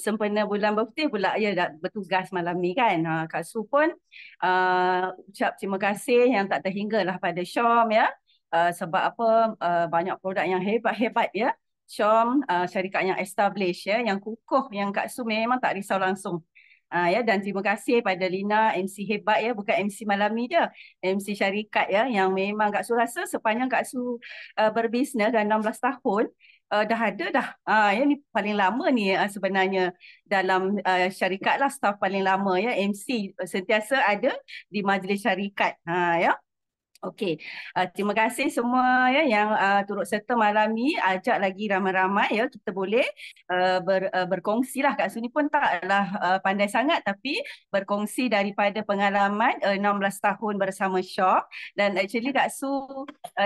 sempena bulan birthday pula ya dah bertugas malam ni kan. Ha Kak Su pun uh, ucap terima kasih yang tak terhingga lah pada Syom ya. Uh, sebab apa uh, banyak produk yang hebat-hebat ya. Syom uh, syarikat yang established ya yang kukuh yang Kak Su memang tak risau langsung. Uh, ya dan terima kasih pada Lina MC hebat ya bukan MC malam ni je MC syarikat ya yang memang Kak Su rasa sepanjang Kak Su uh, berbisnes dan 16 tahun uh, dah ada dah. Ah uh, ya, ini paling lama ni uh, sebenarnya dalam uh, syarikat lah staff paling lama ya MC sentiasa ada di majlis syarikat. Ha uh, ya. Yeah. Okey, uh, terima kasih semua ya yang uh, turut serta malam ni. Ajak lagi ramai-ramai ya kita boleh uh, ber, uh, berkongsi lah. Kak Suni pun taklah uh, pandai sangat tapi berkongsi daripada pengalaman uh, eh, 16 tahun bersama Syok. Dan actually Kak Su uh,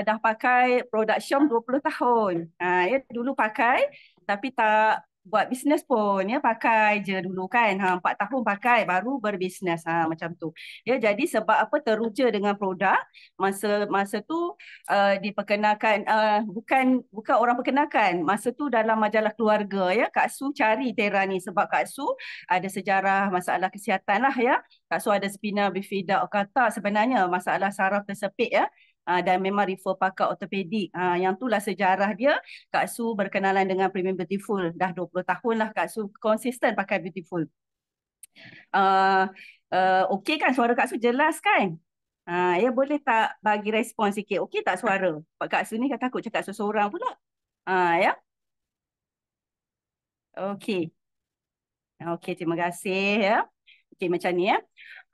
dah pakai produk Syok 20 tahun. Uh, ya, dulu pakai tapi tak buat bisnes pun ya pakai je dulu kan ha 4 tahun pakai baru berbisnes ha macam tu ya jadi sebab apa teruja dengan produk masa masa tu uh, diperkenalkan uh, bukan bukan orang perkenalkan masa tu dalam majalah keluarga ya Kak Su cari Tera ni sebab Kak Su ada sejarah masalah kesihatan lah ya Kak Su ada spina bifida kata sebenarnya masalah saraf tersepit ya Ah, dan memang refer pakar ortopedik. Uh, yang itulah sejarah dia. Kak Su berkenalan dengan Premium Beautiful. Dah 20 tahun lah Kak Su konsisten pakai Beautiful. Uh, ah, uh, okay kan suara Kak Su jelas kan? Uh, ya boleh tak bagi respon sikit? Okay tak suara? Kak Su ni kan takut cakap seseorang pula. Uh, ya? Okay. Okay, terima kasih. ya. Okay, macam ni ya.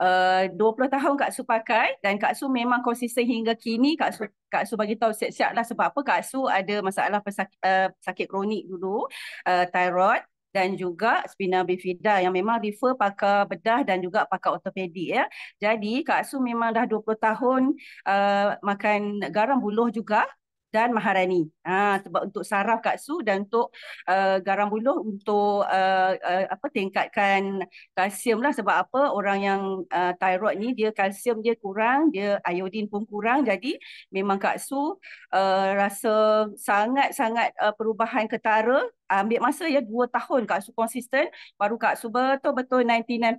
Eh, uh, 20 tahun Kak Su pakai dan Kak Su memang konsisten hingga kini Kak Su Kak Su bagi tahu siap-siaplah sebab apa Kak Su ada masalah pesaki, uh, eh, sakit kronik dulu uh, thyroid dan juga spina bifida yang memang refer pakar bedah dan juga pakar ortopedi ya. Jadi Kak Su memang dah 20 tahun uh, makan garam buluh juga dan Maharani. Ha, sebab untuk saraf Kak Su dan untuk uh, garam buluh untuk uh, uh, apa tingkatkan kalsium lah sebab apa orang yang uh, tiroid ni dia kalsium dia kurang, dia iodin pun kurang jadi memang katsu uh, rasa sangat-sangat uh, perubahan ketara ambil masa ya 2 tahun Kak Su konsisten baru Kak Su betul-betul 99%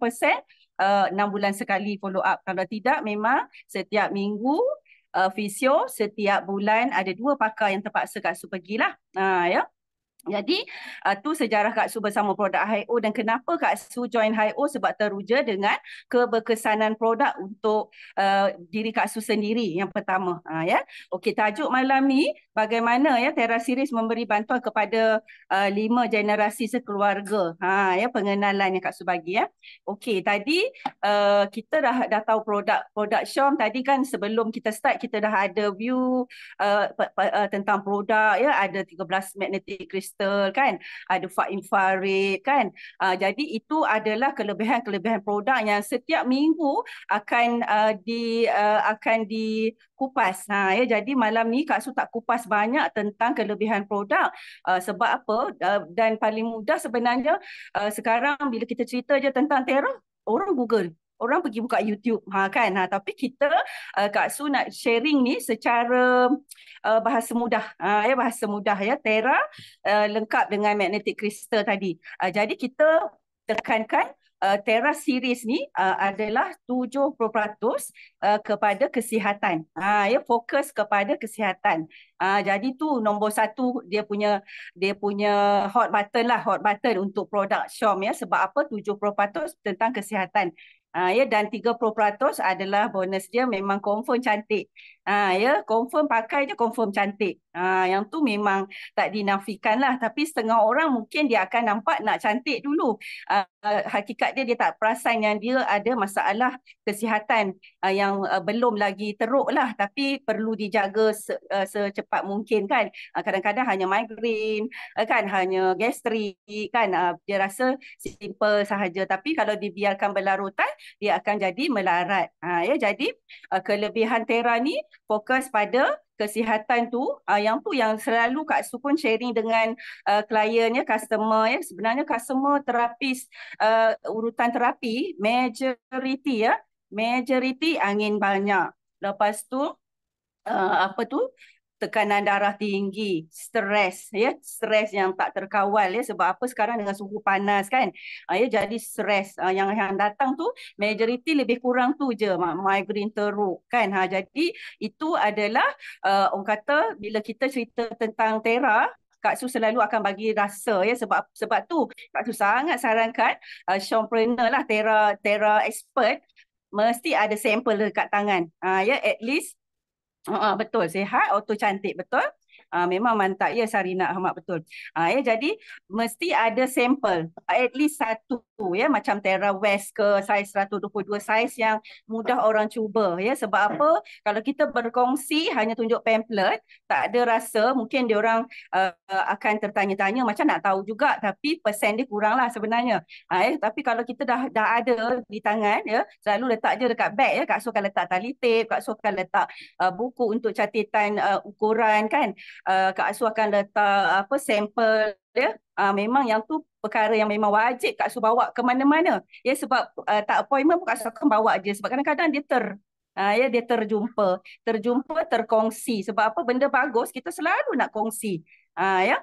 Uh, 6 bulan sekali follow up kalau tidak memang setiap minggu Uh, fisio uh, setiap bulan ada dua pakar yang terpaksa kasut pergilah. Ha uh, ya. Yeah. Jadi uh, tu sejarah Kak Su bersama produk HIO dan kenapa Kak Su join HIO sebab teruja dengan keberkesanan produk untuk uh, diri Kak Su sendiri yang pertama. Uh, ya. Yeah. Okey tajuk malam ni bagaimana ya Terra Series memberi bantuan kepada uh, lima generasi sekeluarga. Ha ya yeah, pengenalan yang Kak Su bagi ya. Yeah. Okey tadi uh, kita dah dah tahu produk produk Syom tadi kan sebelum kita start kita dah ada view uh, tentang produk ya yeah. ada 13 magnetic crystal crystal kan ada far infrared kan uh, jadi itu adalah kelebihan-kelebihan produk yang setiap minggu akan uh, di uh, akan dikupas ha ya jadi malam ni Kak Su tak kupas banyak tentang kelebihan produk uh, sebab apa uh, dan paling mudah sebenarnya uh, sekarang bila kita cerita je tentang Terra orang Google orang pergi buka YouTube ha kan ha tapi kita uh, Kak Su nak sharing ni secara uh, bahasa mudah ha, ya bahasa mudah ya Terra uh, lengkap dengan magnetic crystal tadi uh, jadi kita tekankan uh, Terra series ni uh, adalah 70% uh, kepada kesihatan ha ya fokus kepada kesihatan uh, jadi tu nombor satu dia punya dia punya hot button lah hot button untuk produk Shom ya sebab apa 70% tentang kesihatan Ah ya dan 30% adalah bonus dia memang confirm cantik. Ah ya confirm pakai je confirm cantik. Ah, yang tu memang tak dinafikan lah. Tapi setengah orang mungkin dia akan nampak nak cantik dulu. Ah, hakikat dia, dia tak perasan yang dia ada masalah kesihatan ah, yang ah, belum lagi teruk lah. Tapi perlu dijaga se, ah, secepat mungkin kan. Kadang-kadang ah, hanya migrain, ah, kan? hanya gastrik. Kan? Ah, dia rasa simple sahaja. Tapi kalau dibiarkan berlarutan, dia akan jadi melarat. Ah, ya? Jadi ah, kelebihan Tera ni fokus pada kesihatan tu uh, yang tu yang selalu Kak Su pun sharing dengan uh, kliennya customer ya sebenarnya customer terapis uh, urutan terapi majority ya majority angin banyak lepas tu uh, apa tu tekanan darah tinggi, stres ya, stres yang tak terkawal ya sebab apa sekarang dengan suhu panas kan. Ha, ya jadi stres ha, yang yang datang tu majoriti lebih kurang tu je migrain teruk kan. Ha jadi itu adalah uh, orang kata bila kita cerita tentang tera Kak Su selalu akan bagi rasa ya sebab sebab tu Kak Su sangat sarankan uh, Sean lah Tera Tera expert mesti ada sampel dekat tangan. Uh, ya at least Uh, betul, sihat, auto cantik, betul? Ah, memang mantap ya Sarina Ahmad betul. Ah, ya, jadi mesti ada sampel at least satu ya macam Terra West ke saiz 122 saiz yang mudah orang cuba ya sebab apa? Kalau kita berkongsi hanya tunjuk pamphlet tak ada rasa mungkin dia orang uh, akan tertanya-tanya macam nak tahu juga tapi persen dia kuranglah sebenarnya. Ah, ya, tapi kalau kita dah dah ada di tangan ya selalu letak je dekat beg ya kat So kan letak tali tape, Kak So kan letak uh, buku untuk catatan uh, ukuran kan Eh, Kak Su akan letak apa sampel ya. Uh, memang yang tu perkara yang memang wajib Kak Su bawa ke mana-mana. Ya sebab uh, tak appointment pun Kak Su akan bawa je sebab kadang-kadang dia ter uh, ya dia terjumpa, terjumpa terkongsi sebab apa benda bagus kita selalu nak kongsi. Uh, ya.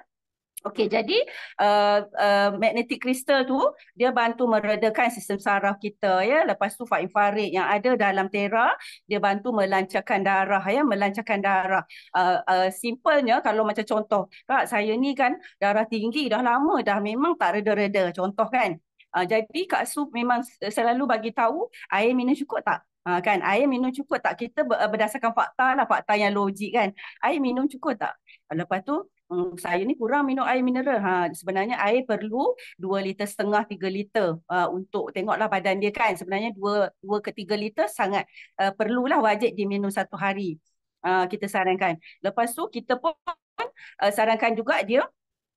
Okey, jadi uh, uh, magnetic crystal tu dia bantu meredakan sistem saraf kita ya. Lepas tu infrared yang ada dalam tera dia bantu melancarkan darah ya, melancarkan darah. Uh, uh, simpelnya kalau macam contoh, Kak saya ni kan darah tinggi dah lama dah memang tak reda-reda contoh kan. Uh, jadi Kak Su memang selalu bagi tahu air minum cukup tak? Uh, kan air minum cukup tak kita berdasarkan fakta lah fakta yang logik kan air minum cukup tak lepas tu hmm, saya ni kurang minum air mineral. Ha, sebenarnya air perlu 2 liter setengah, 3 liter uh, untuk tengoklah badan dia kan. Sebenarnya 2, 2 ke 3 liter sangat uh, perlulah wajib diminum satu hari. Uh, kita sarankan. Lepas tu kita pun uh, sarankan juga dia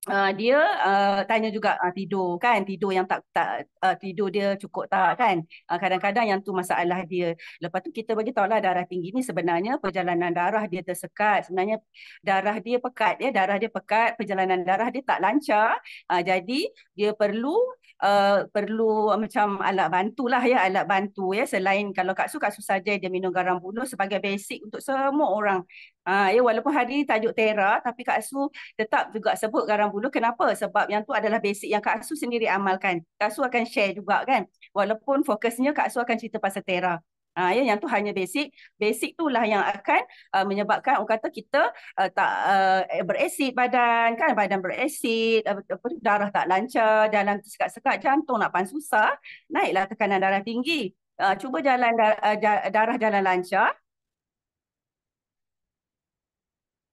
uh, dia uh, tanya juga uh, tidur kan tidur yang tak tak uh, tidur dia cukup tak kan uh, kadang-kadang yang tu masalah dia lepas tu kita bagi lah darah tinggi ni sebenarnya perjalanan darah dia tersekat sebenarnya darah dia pekat ya darah dia pekat perjalanan darah dia tak lancar uh, jadi dia perlu Uh, perlu macam alat bantu lah ya alat bantu ya selain kalau kak su kak su saja dia minum garam bulu sebagai basic untuk semua orang Ha, ya, walaupun hari ini tajuk Tera, tapi Kak Su tetap juga sebut garam bulu. Kenapa? Sebab yang tu adalah basic yang Kak Su sendiri amalkan. Kak Su akan share juga kan. Walaupun fokusnya Kak Su akan cerita pasal Tera. Ha, ya, yang tu hanya basic. Basic tu lah yang akan uh, menyebabkan orang kata kita uh, tak uh, berasid badan. kan Badan berasid, uh, darah tak lancar, dalam sekat-sekat jantung nak pan susah. Naiklah tekanan darah tinggi. Uh, cuba jalan da uh, darah jalan lancar.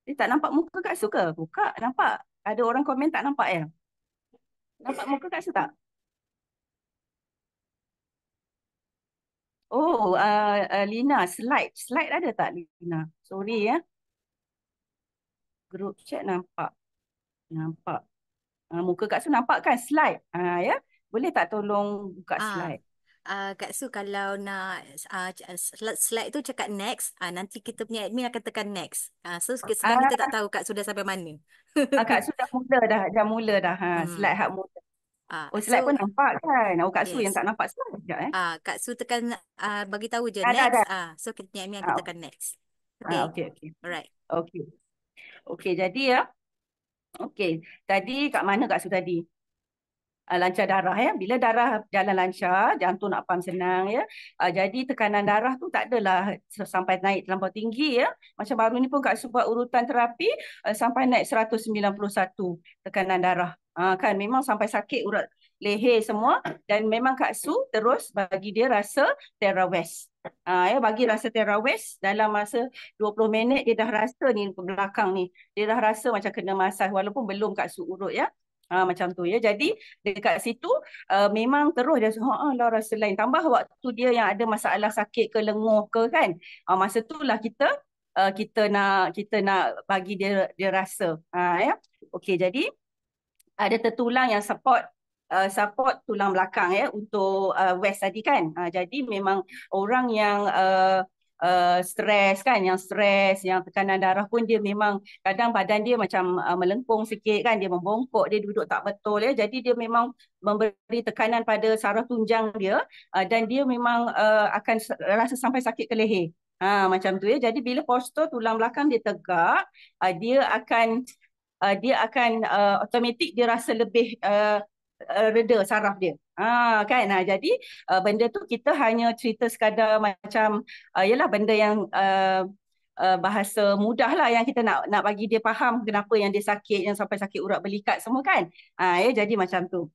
Eh, tak nampak muka Kak Su ke? Buka, nampak. Ada orang komen tak nampak ya? Nampak muka Kak Su tak? Oh, uh, uh, Lina, slide. Slide ada tak, Lina? Sorry ya. Group chat nampak. Nampak. Uh, muka Kak Su nampak kan? Slide. Uh, ya? Boleh tak tolong buka uh. slide? uh, Kak Su kalau nak uh, slide tu cakap next, uh, nanti kita punya admin akan tekan next. Uh, so sekarang uh, kita tak tahu Kak Su dah sampai mana. Kak Su dah mula dah, dah mula dah. Ha, hmm. Slide hak mula. Uh, oh slide so, pun nampak kan. Oh Kak Su yes. yang tak nampak slide sekejap eh. Uh, Kak Su tekan uh, bagi tahu je ah, next. Dah, dah. Uh, so kita punya admin akan oh. tekan next. Okay. Ah, okay, okay. Alright. Okay. Okay jadi ya. Okay. Tadi kat mana Kak Su tadi? Ah, lancar darah ya bila darah jalan lancar jantung nak pam senang ya ah, jadi tekanan darah tu tak adalah sampai naik terlalu tinggi ya macam baru ni pun kat sebuah urutan terapi eh, sampai naik 191 tekanan darah ah, kan memang sampai sakit urat leher semua dan memang Kak Su terus bagi dia rasa terawest. Ah ha, ya bagi rasa terawest dalam masa 20 minit dia dah rasa ni belakang ni. Dia dah rasa macam kena masaj walaupun belum Kak Su urut ya. Ha, macam tu ya. Jadi dekat situ uh, memang terus dia ha oh, lah rasa lain. Tambah waktu dia yang ada masalah sakit ke lenguh ke kan. Ha, masa tu lah kita uh, kita nak kita nak bagi dia dia rasa. Ha, ya. Okey jadi ada tertulang yang support Uh, support tulang belakang ya untuk uh, west tadi kan. Uh, jadi memang orang yang uh, Eh, stres kan yang stres yang tekanan darah pun dia memang kadang badan dia macam uh, melengkung sikit kan dia membongkok dia duduk tak betul ya jadi dia memang memberi tekanan pada saraf tunjang dia uh, dan dia memang uh, akan rasa sampai sakit ke leher ha macam tu ya jadi bila postur tulang belakang dia tegak uh, dia akan uh, dia akan uh, automatik dia rasa lebih uh, reda eh, saraf dia. Ha kan. Ha, jadi uh, benda tu kita hanya cerita sekadar macam uh, eh, yalah benda yang uh, uh, bahasa mudahlah yang kita nak nak bagi dia faham kenapa yang dia sakit yang sampai sakit urat belikat semua kan. Ha ya jadi macam tu.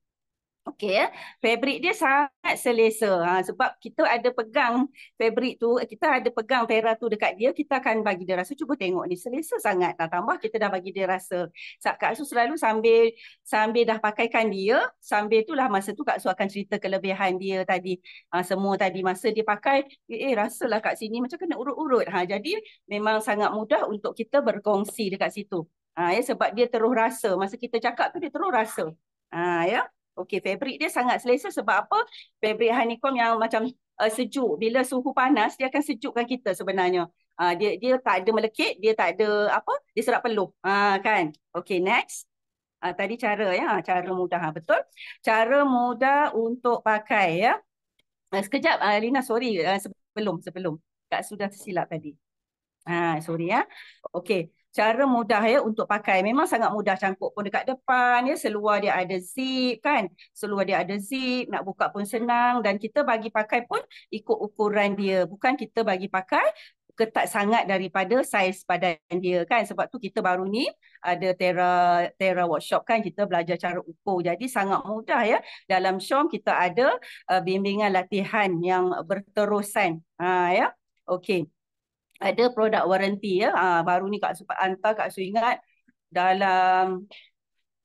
Okay, ya. Eh. Fabric dia sangat selesa. Ha, sebab kita ada pegang fabric tu, kita ada pegang Vera tu dekat dia, kita akan bagi dia rasa cuba tengok ni selesa sangat. Nah tambah kita dah bagi dia rasa. Kak Su selalu sambil sambil dah pakaikan dia, sambil itulah masa tu Kak Su akan cerita kelebihan dia tadi. Ha, semua tadi masa dia pakai, eh, eh lah kat sini macam kena urut-urut. Ha, jadi memang sangat mudah untuk kita berkongsi dekat situ. Ha, ya, sebab dia terus rasa. Masa kita cakap tu dia terus rasa. Ha, ya. Okey, fabric dia sangat selesa sebab apa? Fabric honeycomb yang macam uh, sejuk. Bila suhu panas, dia akan sejukkan kita sebenarnya. Uh, dia dia tak ada melekit, dia tak ada apa? Dia serap peluh. Uh, kan? Okey, next. Uh, tadi cara ya, cara mudah. Betul. Cara mudah untuk pakai ya. Uh, sekejap, uh, Lina, sorry. Uh, sebelum, sebelum. Kak sudah tersilap tadi. Ah, sorry ya. Okey cara mudah ya untuk pakai memang sangat mudah cangkuk pun dekat depan ya seluar dia ada zip kan seluar dia ada zip nak buka pun senang dan kita bagi pakai pun ikut ukuran dia bukan kita bagi pakai ketat sangat daripada saiz badan dia kan sebab tu kita baru ni ada tera tera workshop kan kita belajar cara ukur jadi sangat mudah ya dalam show kita ada uh, bimbingan latihan yang berterusan ha ya okey ada produk waranti ya. Ha, baru ni Kak sempat hantar Kak Su ingat dalam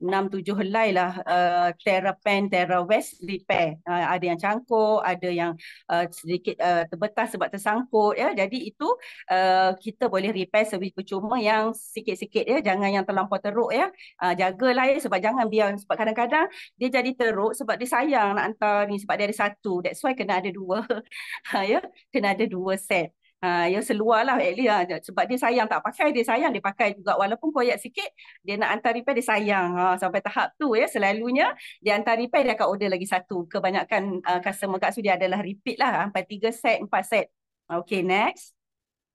6 7 helai lah uh, eh, Terapen Terra West repair. Uh, ada yang cangkuk, ada yang uh, sedikit uh, terbetas sebab tersangkut ya. Jadi itu uh, kita boleh repair sebab percuma yang sikit-sikit ya. Jangan yang terlampau teruk ya. Uh, jagalah ya sebab jangan biar sebab kadang-kadang dia jadi teruk sebab dia sayang nak hantar ni sebab dia ada satu. That's why kena ada dua. ya, kena ada dua set uh, yang seluar lah at least, uh, sebab dia sayang tak pakai dia sayang dia pakai juga walaupun koyak sikit dia nak hantar repair dia sayang uh, sampai tahap tu ya selalunya dia hantar repair dia akan order lagi satu kebanyakan uh, customer kat sudi adalah repeat lah sampai tiga set empat set okay next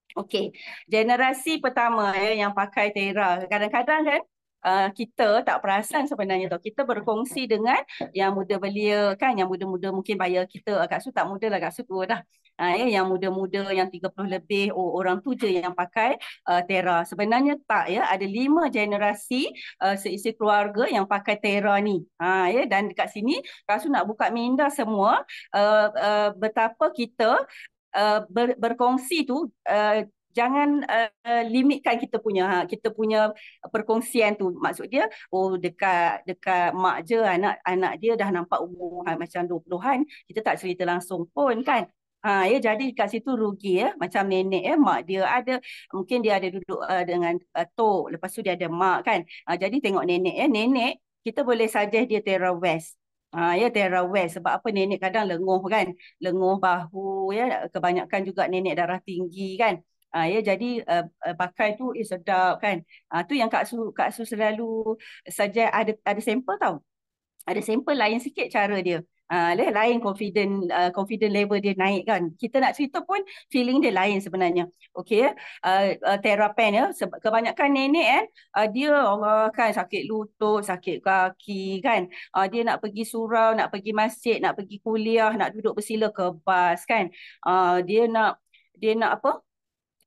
Okay, generasi pertama ya yang pakai Tera. Kadang-kadang kan Uh, kita tak perasan sebenarnya tau. Kita berkongsi dengan yang muda belia kan. Yang muda-muda mungkin bayar kita. Kak Su tak muda lah. Kak Su tua dah eh, yang muda-muda yang 30 lebih oh, orang tu je yang pakai uh, ah, Terra sebenarnya tak ya ada lima generasi uh, seisi keluarga yang pakai Terra ni ha ya dan dekat sini rasa nak buka minda semua uh, uh, betapa kita uh, ber, berkongsi tu uh, jangan uh, limitkan kita punya ha, kita punya perkongsian tu maksud dia oh dekat dekat mak je anak anak dia dah nampak umur ha, macam 20-an kita tak cerita langsung pun kan Ha, ya, jadi kat situ rugi ya. Macam nenek ya, mak dia ada. Mungkin dia ada duduk uh, dengan uh, tok. Lepas tu dia ada mak kan. Uh, jadi tengok nenek ya. Nenek, kita boleh suggest dia Tera West. Ha, ya, Tera West. Sebab apa nenek kadang lenguh kan. Lenguh bahu ya. Kebanyakan juga nenek darah tinggi kan. Ha, ya, jadi uh, uh, pakai tu eh, sedap kan. Ha, tu yang Kak Su, Kak Su selalu suggest ada, ada sampel tau. Ada sampel lain sikit cara dia. Ah, Uh, lain confident uh, confident level dia naik kan kita nak cerita pun feeling dia lain sebenarnya okey ah, ah, ya uh, uh, terapen ya kebanyakan nenek kan uh, dia Allah kan sakit lutut sakit kaki kan uh, dia nak pergi surau nak pergi masjid nak pergi kuliah nak duduk bersila ke bas kan uh, dia nak dia nak apa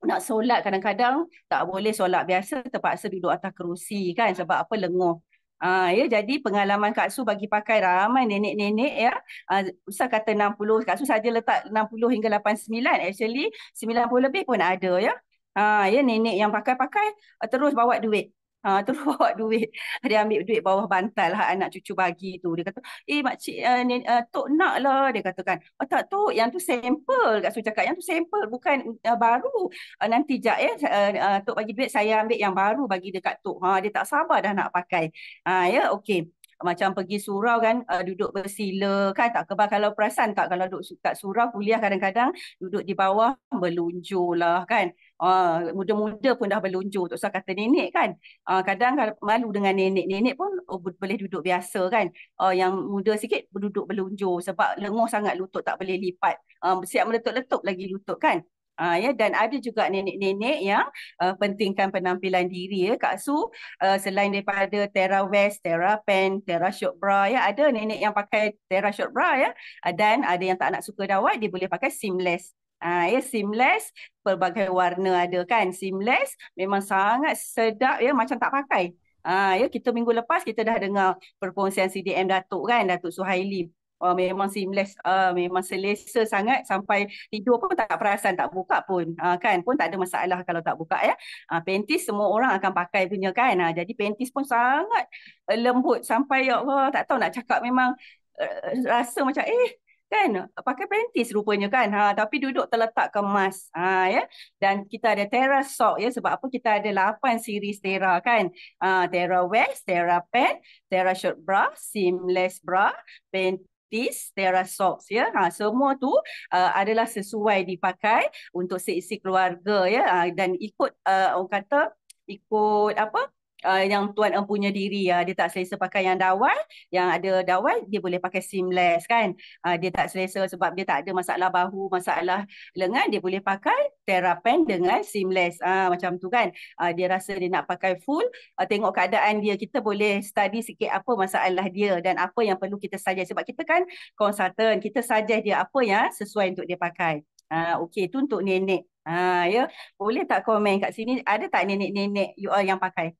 nak solat kadang-kadang tak boleh solat biasa terpaksa duduk atas kerusi kan sebab apa lenguh Ah ya jadi pengalaman Kak Su bagi pakai ramai nenek-nenek ya. Ha, Ustaz kata 60 Kak Su saja letak 60 hingga 89 actually 90 lebih pun ada ya. Ah, ya nenek yang pakai-pakai terus bawa duit. Ha, terus bawa duit. Dia ambil duit bawah bantal lah anak cucu bagi tu. Dia kata, eh makcik, uh, ni, uh, tok nak lah. Dia katakan, oh, tak tu, yang tu sampel. Kak Su cakap, yang tu sampel. Bukan uh, baru. Uh, nanti jap ya, uh, uh, tok bagi duit, saya ambil yang baru bagi dekat tok. Ha, dia tak sabar dah nak pakai. Ha, ya, okey macam pergi surau kan uh, duduk bersila kan tak kebal kalau perasan tak kalau duduk kat surau kuliah kadang-kadang duduk di bawah meluncur lah kan uh, muda-muda pun dah berlunjur tak usah kata nenek kan uh, kadang malu dengan nenek-nenek pun oh, boleh duduk biasa kan uh, yang muda sikit duduk berlunjur sebab lengur sangat lutut tak boleh lipat uh, siap meletup-letup lagi lutut kan Ha, ya dan ada juga nenek-nenek yang uh, pentingkan penampilan diri ya Kak Su uh, selain daripada Terra West, Terra Pen, Terra Short Bra ya ada nenek yang pakai Terra Short Bra ya dan ada yang tak nak suka dawat dia boleh pakai seamless. Ha, ya seamless pelbagai warna ada kan seamless memang sangat sedap ya macam tak pakai. Ah ya kita minggu lepas kita dah dengar perkongsian CDM Datuk kan Datuk Suhaili Oh, memang seamless, uh, memang selesa uh, sangat sampai tidur pun tak perasan, tak buka pun. Uh, kan? Pun tak ada masalah kalau tak buka. ya. Uh, panties semua orang akan pakai punya kan. Uh, jadi panties pun sangat lembut sampai ya Allah tak tahu nak cakap memang uh, rasa macam eh kan pakai panties rupanya kan ha tapi duduk terletak kemas ha ya dan kita ada Terra sock ya sebab apa kita ada 8 siri Terra kan ha Terra West Terra Pen Terra Short Bra Seamless Bra Panties this there are socks ya ha, semua tu uh, adalah sesuai dipakai untuk seisi keluarga ya ha, dan ikut uh, orang kata ikut apa uh, yang tuan empunya diri ya uh, dia tak selesa pakai yang dawai yang ada dawai dia boleh pakai seamless kan uh, dia tak selesa sebab dia tak ada masalah bahu masalah lengan dia boleh pakai terapan dengan seamless ah uh, macam tu kan uh, dia rasa dia nak pakai full uh, tengok keadaan dia kita boleh study sikit apa masalah dia dan apa yang perlu kita suggest sebab kita kan konsultan kita suggest dia apa ya sesuai untuk dia pakai ah uh, okey tu untuk nenek Ha, ya. Boleh tak komen kat sini Ada tak nenek-nenek you all yang pakai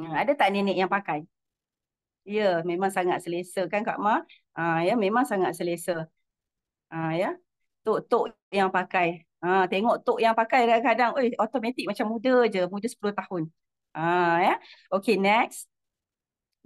Hmm, ada tak nenek yang pakai? Ya, memang sangat selesa kan Kak Ma? Ha, ya, memang sangat selesa. Ha, ya. Tok-tok yang pakai. Ha, tengok tok yang pakai kadang-kadang oi eh, automatik macam muda je, muda 10 tahun. Ha, ya. okay next.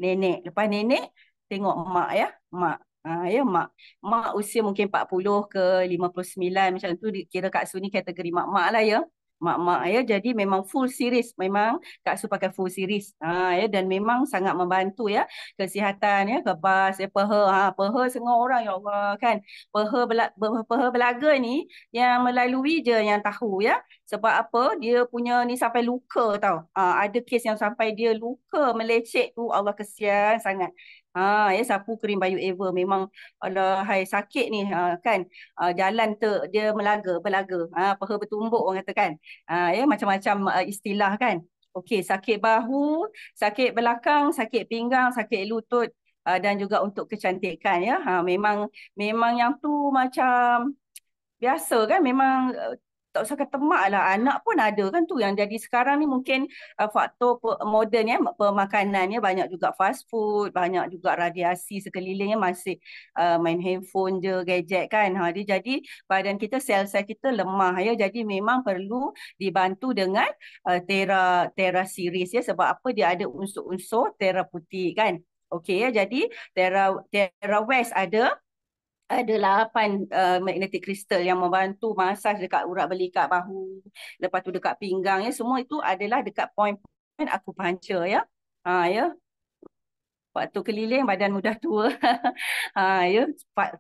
Nenek. Lepas nenek, tengok mak ya. Mak. Ha, ya, mak. Mak usia mungkin 40 ke 59 macam tu kira kat sini kategori mak-mak lah ya mak-mak ya jadi memang full series memang Kak Su pakai full series ha ya dan memang sangat membantu ya kesihatan ya kebas ya peha ha peha semua orang ya Allah kan peha bela, peha belaga ni yang melalui je yang tahu ya sebab apa dia punya ni sampai luka tau ha, ada kes yang sampai dia luka melecek tu Allah kesian sangat Ha ya sapu krim bayu ever memang Allah hai sakit ni ha, kan ha, jalan tu dia melaga belaga ha paha bertumbuk orang kata kan ha, ya macam-macam uh, istilah kan okey sakit bahu sakit belakang sakit pinggang sakit lutut uh, dan juga untuk kecantikan ya ha memang memang yang tu macam biasa kan memang tak usah kata mak lah anak pun ada kan tu yang jadi sekarang ni mungkin uh, faktor moden ya pemakanan ya banyak juga fast food banyak juga radiasi sekelilingnya masih uh, main handphone je gadget kan ha dia jadi badan kita sel-sel kita lemah ya jadi memang perlu dibantu dengan uh, tera tera series ya sebab apa dia ada unsur-unsur terapeutik kan okey ya jadi tera tera west ada ada lapan uh, eh, magnetic crystal yang membantu massage dekat urat belikat bahu lepas tu dekat pinggang ya semua itu adalah dekat point-point aku panca ya ha ya waktu keliling badan mudah tua ha ya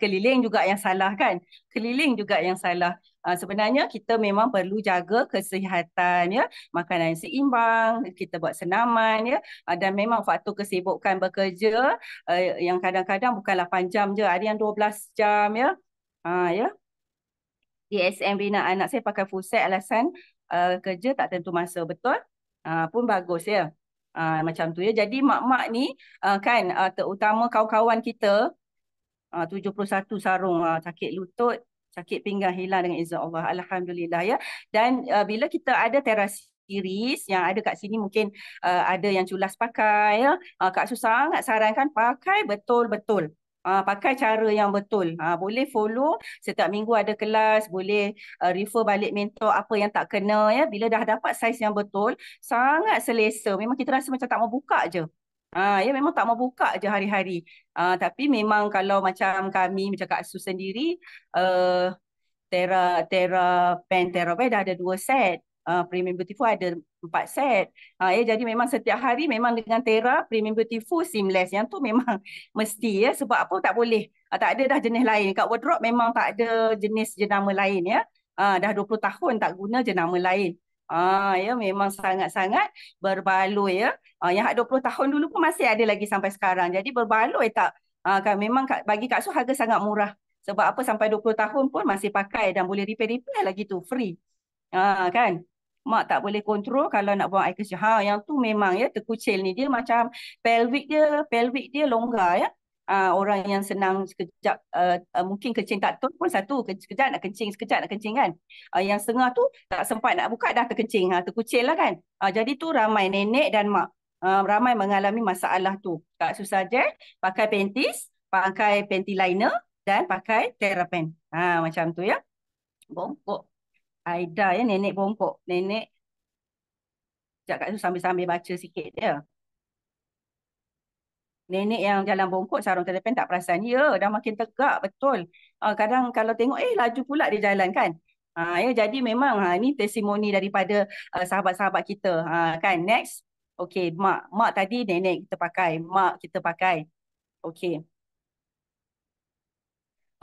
keliling juga yang salah kan keliling juga yang salah Ah, sebenarnya kita memang perlu jaga kesihatan ya makanan seimbang kita buat senaman ya uh, dan memang faktor kesibukan bekerja eh, yang kadang-kadang bukan 8 jam je ada yang 12 jam ya ha ya DSM bina anak saya pakai full set alasan uh, kerja tak tentu masa betul uh, pun bagus ya Ha, macam tu ya. Jadi mak-mak ni uh, kan uh, terutama kawan-kawan kita uh, 71 sarung uh, sakit lutut sakit pinggang hilang dengan izin Allah alhamdulillah ya dan uh, bila kita ada teras series yang ada kat sini mungkin uh, ada yang culas pakai ya uh, kak susah sangat sarankan pakai betul-betul Uh, pakai cara yang betul. Uh, boleh follow setiap minggu ada kelas, boleh uh, refer balik mentor apa yang tak kena ya. Bila dah dapat saiz yang betul, sangat selesa. Memang kita rasa macam tak mau buka je. Ah ya memang tak mau buka je hari-hari. Ah tapi memang kalau macam kami macam Kak Su sendiri uh, eh, tera Terra Pen Terra Pen dah ada dua set. Uh, premium Beautiful ada empat set. Ah ya jadi memang setiap hari memang dengan tera Premium Beautiful seamless yang tu memang mesti ya sebab apa tak boleh. Uh, tak ada dah jenis lain. Kat wardrobe memang tak ada jenis jenama lain ya. Ah uh, dah 20 tahun tak guna jenama lain. Ah ya memang sangat-sangat berbaloi ya. Ah yang hak 20 tahun dulu pun masih ada lagi sampai sekarang. Jadi berbaloi tak? Ah kan memang bagi Kak Su harga sangat murah. Sebab apa sampai 20 tahun pun masih pakai dan boleh repair-repair lagi tu free. Ah kan? Mak tak boleh kontrol kalau nak buang air kecil. Ha, yang tu memang ya terkucil ni. Dia macam pelvic dia, pelvic dia longgar ya uh, orang yang senang sekejap uh, uh, mungkin kencing tak tu pun satu sekejap nak kencing sekejap nak kencing kan uh, yang setengah tu tak sempat nak buka dah terkencing ha, terkucil lah kan uh, jadi tu ramai nenek dan mak uh, ramai mengalami masalah tu tak susah je pakai panties pakai panty liner dan pakai terapan. ha, macam tu ya bongkok Aida ya nenek bongkok nenek Sekejap kat tu sambil-sambil baca sikit ya. Nenek yang jalan bongkok sarung terdepan tak perasan. Ya, dah makin tegak betul. Uh, kadang kalau tengok, eh laju pula dia jalan kan. Uh, ya, jadi memang ha, ini testimoni daripada uh, sahabat-sahabat kita. Uh, kan, next. Okay, mak. Mak tadi nenek kita pakai. Mak kita pakai. Okay.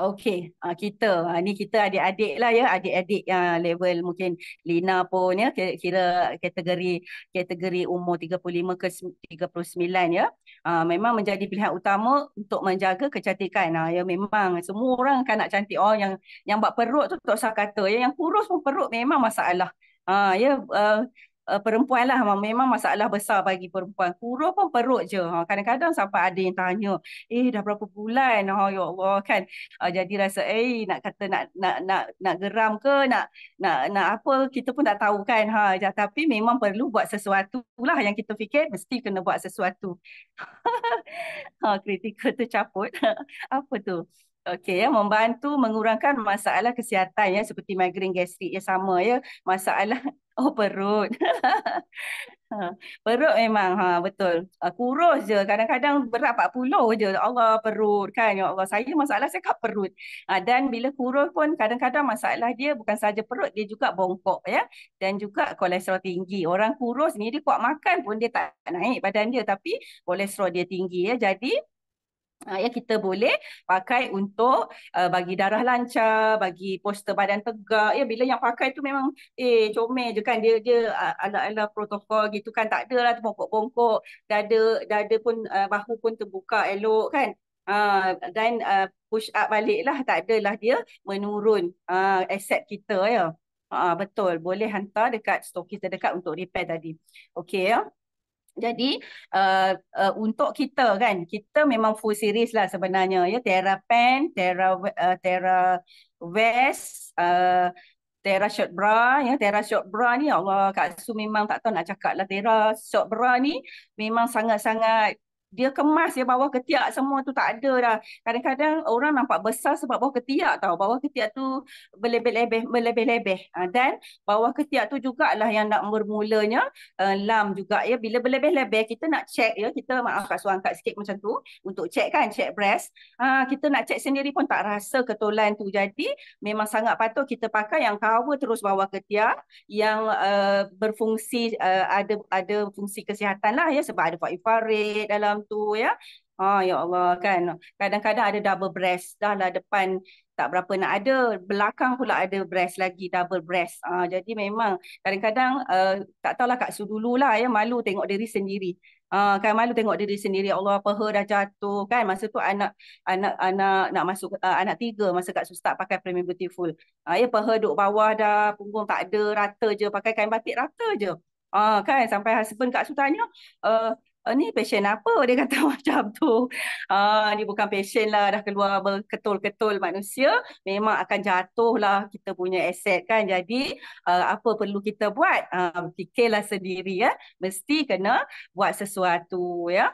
Okey, uh, kita uh, ni kita adik-adik lah ya, adik-adik uh, level mungkin Lina pun ya kira kategori kategori umur 35 ke 39 ya. Uh, memang menjadi pilihan utama untuk menjaga kecantikan. Uh, ya memang semua orang kan nak cantik. Oh yang yang buat perut tu tak usah kata ya, yang kurus pun perut memang masalah. Ah uh, ya uh, Eh, perempuan lah memang masalah besar bagi perempuan kurus pun perut je ha, kadang-kadang sampai ada yang tanya eh dah berapa bulan oh, ya Allah kan ha, jadi rasa eh nak kata nak nak nak nak geram ke nak nak nak apa kita pun tak tahu kan ha ya, tapi memang perlu buat sesuatu lah yang kita fikir mesti kena buat sesuatu ha kritikal caput. apa tu Okey ya membantu mengurangkan masalah kesihatan ya seperti migraine gastrik ya sama ya masalah oh perut. Ha, perut memang ha betul. Ha, kurus je kadang-kadang berat 40 je Allah perut kan ya Allah saya masalah saya kat perut. Ha, dan bila kurus pun kadang-kadang masalah dia bukan saja perut dia juga bongkok ya dan juga kolesterol tinggi. Orang kurus ni dia kuat makan pun dia tak naik badan dia tapi kolesterol dia tinggi ya. Jadi Ah, yang kita boleh pakai untuk uh, bagi darah lancar, bagi poster badan tegak. Ya bila yang pakai tu memang eh comel je kan dia dia uh, ala-ala protokol gitu kan tak adalah tu bongkok-bongkok, dada dada pun uh, bahu pun terbuka elok kan. Uh, dan uh, push up baliklah tak adalah dia menurun uh, aset kita ya. Uh, betul boleh hantar dekat stokis terdekat untuk repair tadi. Okey ya. Jadi uh, uh, untuk kita kan, kita memang full series lah sebenarnya ya. Terra Pen, Terra uh, Terra Vest, uh, Terra Short Bra. Ya. Terra Short Bra ni Allah Kak Su memang tak tahu nak cakap lah. Terra Short Bra ni memang sangat-sangat dia kemas ya bawah ketiak semua tu tak ada dah. Kadang-kadang orang nampak besar sebab bawah ketiak tau. Bawah ketiak tu berlebih-lebih, berlebih-lebih. Ha, dan bawah ketiak tu jugalah yang nak bermulanya uh, lam juga ya. Bila berlebih-lebih kita nak check ya. Kita maaf kat suara angkat sikit macam tu. Untuk check kan, check breast. Uh, kita nak check sendiri pun tak rasa ketulan tu. Jadi memang sangat patut kita pakai yang cover terus bawah ketiak. Yang uh, berfungsi, uh, ada ada fungsi kesihatan lah ya. Sebab ada faifarid dalam contoh ya. Ha ah, ya Allah kan. Kadang-kadang ada double breast dah lah depan tak berapa nak ada, belakang pula ada breast lagi double breast. Ah, jadi memang kadang-kadang uh, tak tahulah kat su dululah ya malu tengok diri sendiri. Ah, kan malu tengok diri sendiri ya Allah peha dah jatuh kan masa tu anak anak anak nak masuk uh, anak tiga masa kat sustak pakai premium beautiful. Ah, ha, ya peha duk bawah dah punggung tak ada rata je pakai kain batik rata je. Ah kan sampai husband kat su tanya uh, eh, uh, ni passion apa dia kata macam tu ah ni bukan passion lah dah keluar berketul-ketul manusia memang akan jatuh lah kita punya aset kan jadi uh, apa perlu kita buat uh, fikirlah sendiri ya mesti kena buat sesuatu ya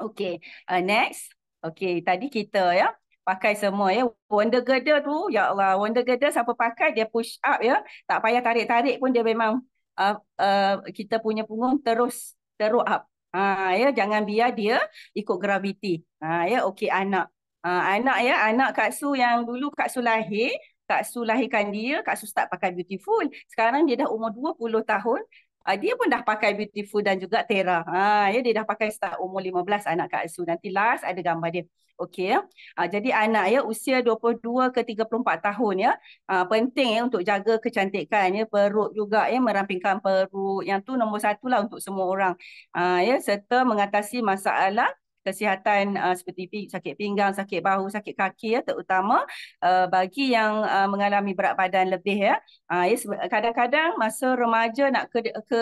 okay uh, ah, next okay tadi kita ya pakai semua ya wonder girder tu ya Allah wonder girder siapa pakai dia push up ya tak payah tarik-tarik pun dia memang uh, uh, kita punya punggung terus teruk up Ha ya jangan biar dia ikut graviti. Ha ya okey anak. Ha, anak ya anak kak su yang dulu kak Katsu lahir, Katsu lahirkan dia, su start pakai beautiful. Sekarang dia dah umur 20 tahun, uh, dia pun dah pakai beautiful dan juga Tera. Ha, ah, ya, dia dah pakai start umur 15 anak Kak Su. Nanti last ada gambar dia. Okey. Ya. Uh, jadi anak ya usia 22 ke 34 tahun ya. Uh, penting ya untuk jaga kecantikan ya. Perut juga ya. Merampingkan perut. Yang tu nombor satu lah untuk semua orang. Uh, ya, serta mengatasi masalah kesihatan uh, seperti sakit pinggang, sakit bahu, sakit kaki ya terutama uh, bagi yang uh, mengalami berat badan lebih ya. Ah, ya kadang-kadang uh, masa remaja nak ke ke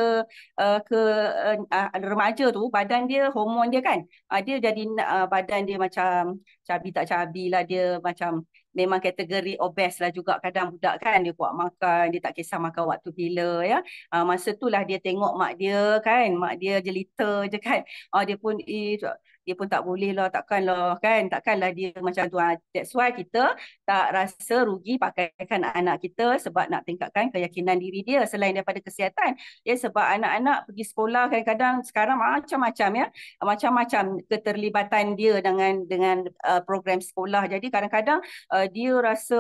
uh, ke uh, ah, remaja tu badan dia hormon dia kan. Uh, dia jadi uh, badan dia macam cabi tak cabi lah dia macam memang kategori obes lah juga kadang budak kan dia buat makan dia tak kisah makan waktu bila ya uh, masa tu lah dia tengok mak dia kan mak dia jelita je kan uh, dia pun eh, dia pun tak boleh lah takkan lah kan takkan lah dia macam tu ah, that's why kita tak rasa rugi pakai kan anak kita sebab nak tingkatkan keyakinan diri dia selain daripada kesihatan ya sebab anak-anak pergi sekolah kadang-kadang sekarang macam-macam ya macam-macam keterlibatan dia dengan dengan uh, program sekolah jadi kadang-kadang uh, dia rasa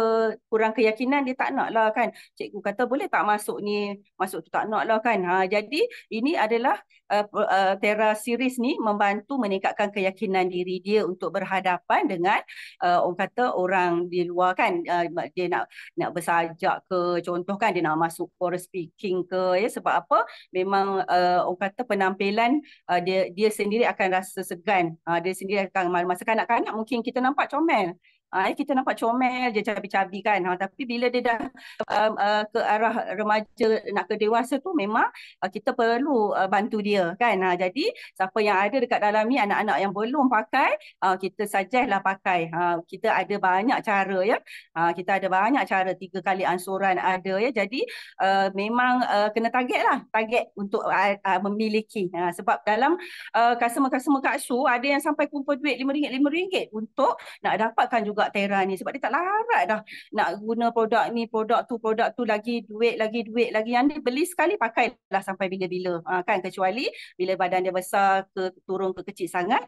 kurang keyakinan dia tak nak lah kan. Cikgu kata boleh tak masuk ni, masuk tu tak nak lah kan. Ha, jadi ini adalah uh, uh, Terra Series ni membantu meningkatkan keyakinan diri dia untuk berhadapan dengan uh, orang kata orang di luar kan. Uh, dia nak nak bersajak ke contoh kan, dia nak masuk for speaking ke ya sebab apa memang uh, orang kata penampilan uh, dia dia sendiri akan rasa segan. Uh, dia sendiri akan masa kanak-kanak mungkin kita nampak comel Ah, eh, kita nampak comel je cabi-cabi kan. Ha, tapi bila dia dah um, uh, ke arah remaja nak ke dewasa tu memang uh, kita perlu uh, bantu dia kan. Ha, jadi siapa yang ada dekat dalam ni anak-anak yang belum pakai uh, kita suggest lah pakai. Ha, kita ada banyak cara ya. Ha, kita ada banyak cara tiga kali ansuran ada ya. Jadi uh, memang uh, kena target lah. Target untuk uh, uh, memiliki. Ha, sebab dalam uh, customer-customer Kak Su ada yang sampai kumpul duit RM5-RM5 untuk nak dapatkan juga ubat Tera ni sebab dia tak larat dah nak guna produk ni, produk tu, produk tu lagi duit lagi duit lagi yang dia beli sekali pakai lah sampai bila-bila. Ha, kan kecuali bila badan dia besar ke turun ke kecil sangat.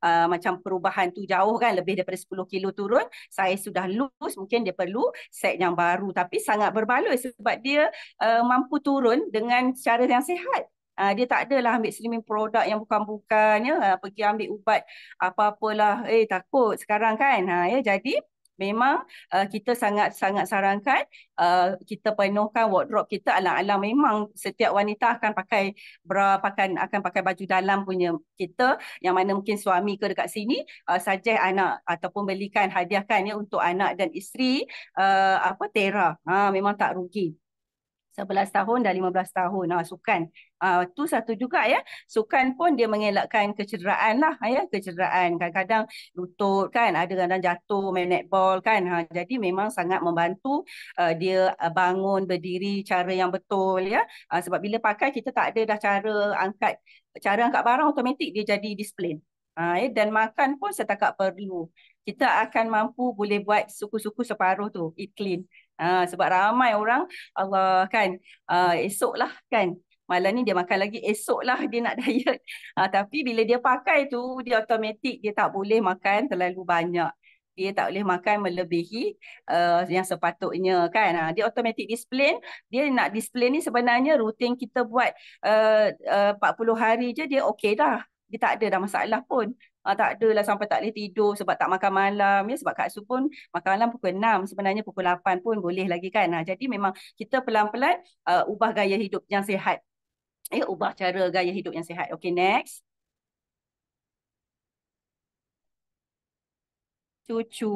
Uh, macam perubahan tu jauh kan lebih daripada 10 kilo turun saya sudah lulus mungkin dia perlu set yang baru tapi sangat berbaloi sebab dia uh, mampu turun dengan cara yang sihat Ah, dia tak adalah ambil slimming produk yang bukan-bukan ya ah, pergi ambil ubat apa-apalah eh takut sekarang kan ha ya jadi memang uh, kita sangat sangat sarankan uh, kita penuhkan wardrobe kita alam-alam memang setiap wanita akan pakai bra akan akan pakai baju dalam punya kita yang mana mungkin suami ke dekat sini uh, suggest anak ataupun belikan hadiahkan ya untuk anak dan isteri uh, apa Tera ha memang tak rugi 11 tahun dan 15 tahun Nah, sukan. Ha, tu satu juga ya. Sukan pun dia mengelakkan kecederaan lah. Ah, ya. Kecederaan. Kadang-kadang lutut kan. Ada kadang jatuh main netball kan. Ha, jadi memang sangat membantu uh, dia bangun berdiri cara yang betul ya. Ha, sebab bila pakai kita tak ada dah cara angkat. Cara angkat barang otomatik dia jadi disiplin. Ha, ya. Dan makan pun setakat perlu. Kita akan mampu boleh buat suku-suku separuh tu. Eat clean. Ha, sebab ramai orang Allah kan uh, esoklah kan malam ni dia makan lagi esoklah dia nak diet. Ha, tapi bila dia pakai tu dia automatik dia tak boleh makan terlalu banyak. Dia tak boleh makan melebihi uh, yang sepatutnya kan. Ha, dia automatik discipline. Dia nak discipline ni sebenarnya rutin kita buat uh, uh, 40 hari je dia okey dah. Dia tak ada dah masalah pun uh, tak adalah sampai tak boleh tidur sebab tak makan malam ya sebab Kak Su pun makan malam pukul 6 sebenarnya pukul 8 pun boleh lagi kan nah, jadi memang kita pelan-pelan uh, ubah gaya hidup yang sihat ya eh, ubah cara gaya hidup yang sihat okey next cucu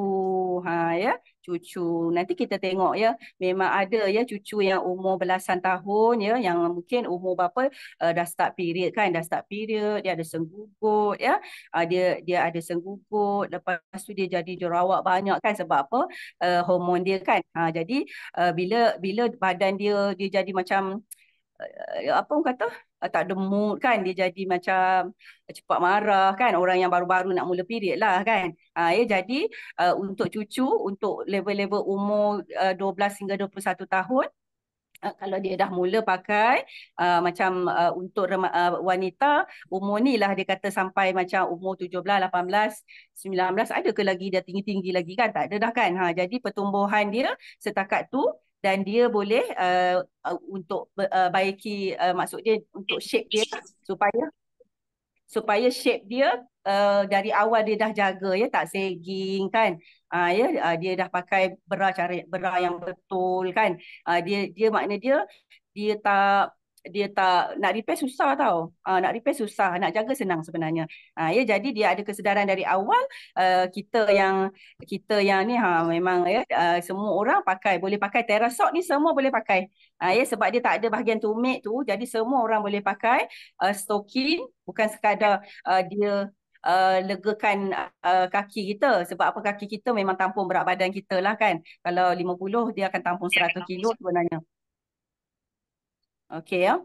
ha ya cucu nanti kita tengok ya memang ada ya cucu yang umur belasan tahun ya yang mungkin umur berapa uh, dah start period kan dah start period dia ada senggugut ya uh, dia dia ada senggugut lepas tu dia jadi jerawat banyak kan sebab apa uh, hormon dia kan ha jadi uh, bila bila badan dia dia jadi macam uh, apa orang kata uh, tak ada mood kan dia jadi macam ah, cepat marah kan orang yang baru-baru nak mula period lah kan uh, ya jadi uh, untuk cucu untuk level-level umur uh, 12 hingga 21 tahun kalau dia dah mula pakai uh, macam uh, untuk uh, wanita umur ni lah dia kata sampai macam umur 17 18 19 ada ke lagi dia tinggi-tinggi lagi kan tak ada dah kan ha jadi pertumbuhan dia setakat tu dan dia boleh uh, uh, untuk uh, baiki uh, maksudnya untuk shape dia supaya supaya shape dia uh, dari awal dia dah jaga ya tak sagging kan uh, ya uh, dia dah pakai bra cara bra yang betul kan uh, dia dia maknanya dia dia tak dia tak nak repair susah tau. Uh, nak repair susah, nak jaga senang sebenarnya. Uh, ya jadi dia ada kesedaran dari awal uh, kita yang kita yang ni ha memang ya uh, semua orang pakai boleh pakai terasok ni semua boleh pakai. Uh, ya sebab dia tak ada bahagian tumit tu jadi semua orang boleh pakai uh, stocking bukan sekadar uh, dia Uh, legakan uh, kaki kita sebab apa kaki kita memang tampung berat badan kita lah kan kalau 50 dia akan tampung 100 kilo sebenarnya Okey ya.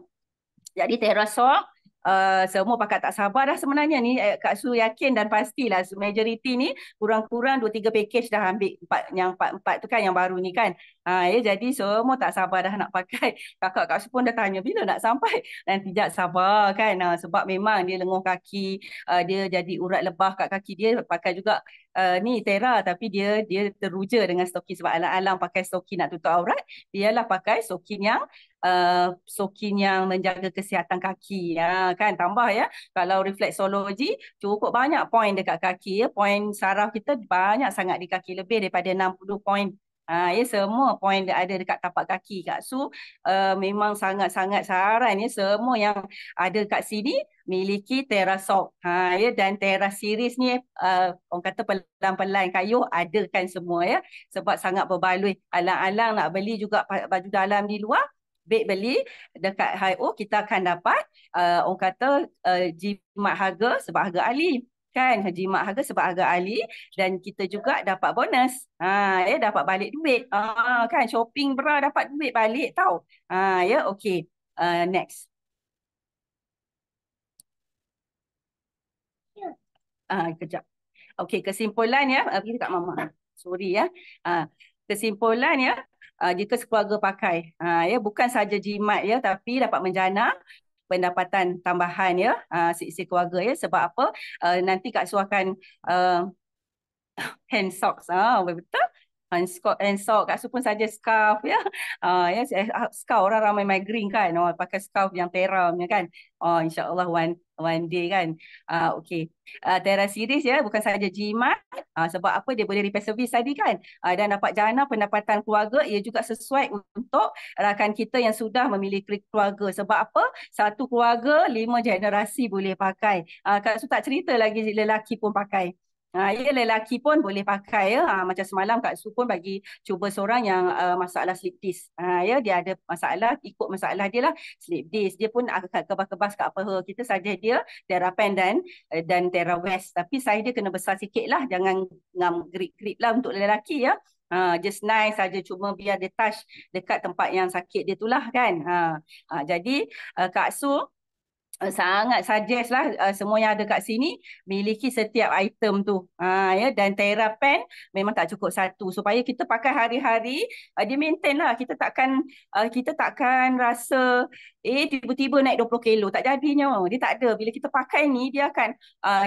Jadi terasok Uh, semua pakat tak sabar dah sebenarnya ni eh, Kak Su yakin dan pastilah majoriti ni kurang-kurang 2 3 package dah ambil empat yang empat empat tu kan yang baru ni kan. Ha ya jadi semua tak sabar dah nak pakai. Kakak Kak Su pun dah tanya bila nak sampai nanti tidak sabar kan ha, sebab memang dia lenguh kaki uh, dia jadi urat lebah kat kaki dia pakai juga uh, ni Tera tapi dia dia teruja dengan stokin sebab alang-alang pakai stokin nak tutup aurat dia lah pakai stokin yang uh, stokin yang menjaga kesihatan kaki ya kan tambah ya kalau refleksologi cukup banyak point dekat kaki ya point saraf kita banyak sangat di kaki lebih daripada 60 point Ha, ya semua poin dia ada dekat tapak kaki Kak Su uh, memang sangat-sangat saran ya semua yang ada dekat sini miliki terasok. Ha ya dan teras siris ni uh, orang kata pelan-pelan kayu ada kan semua ya sebab sangat berbaloi. Alang-alang nak beli juga baju dalam di luar baik beli dekat HIO oh, kita akan dapat uh, orang kata uh, jimat harga sebab harga alih kan Haji Mak harga sebab harga Ali dan kita juga dapat bonus. Ha ya dapat balik duit. Ha kan shopping bra dapat duit balik tau. Ha ya okey. Uh, next. Ya. Ah kejap. Okey kesimpulan ya bagi dekat mama. Sorry ya. Ha kesimpulan ya ha, jika sekeluarga pakai ha, ya bukan saja jimat ya tapi dapat menjana pendapatan tambahan ya si-si ah, keluarga ya sebab apa uh, nanti kak suakan uh, ah, hand socks ah uh, betul hand sock kak su pun saja scarf ya ah uh, ya eh, scarf orang ramai migrain kan oh, pakai scarf yang teramnya kan oh insyaallah one one day kan. Uh, okay. Uh, ah, Tera series ya. Bukan saja jimat. Uh, sebab apa dia boleh repair service tadi kan. Uh, dan dapat jana pendapatan keluarga. Ia juga sesuai untuk rakan kita yang sudah memiliki keluarga. Sebab apa? Satu keluarga lima generasi boleh pakai. Uh, Kak tak cerita lagi lelaki pun pakai. Ha, ya, lelaki pun boleh pakai. Ya. Ha, macam semalam Kak Su pun bagi cuba seorang yang uh, masalah sleep disk. Ha, ya, dia ada masalah, ikut masalah dia lah sleep disk. Dia pun akan kebas-kebas kat apa. Kita saja dia Terra Pendan uh, dan eh, Terra West. Tapi saya dia kena besar sikit lah. Jangan ngam grip-grip lah untuk lelaki ya. Uh, just nice saja cuma biar dia touch dekat tempat yang sakit dia tu lah kan. Uh, uh, jadi uh, Kak Su Eh, sangat suggest lah uh, semua yang ada kat sini miliki setiap item tu. Ha, ya? Dan Tera Pen memang tak cukup satu. Supaya kita pakai hari-hari, uh, dia maintain lah. Kita takkan uh, kita takkan rasa eh tiba-tiba naik 20 kilo. Tak jadinya. Dia tak ada. Bila kita pakai ni, dia akan uh,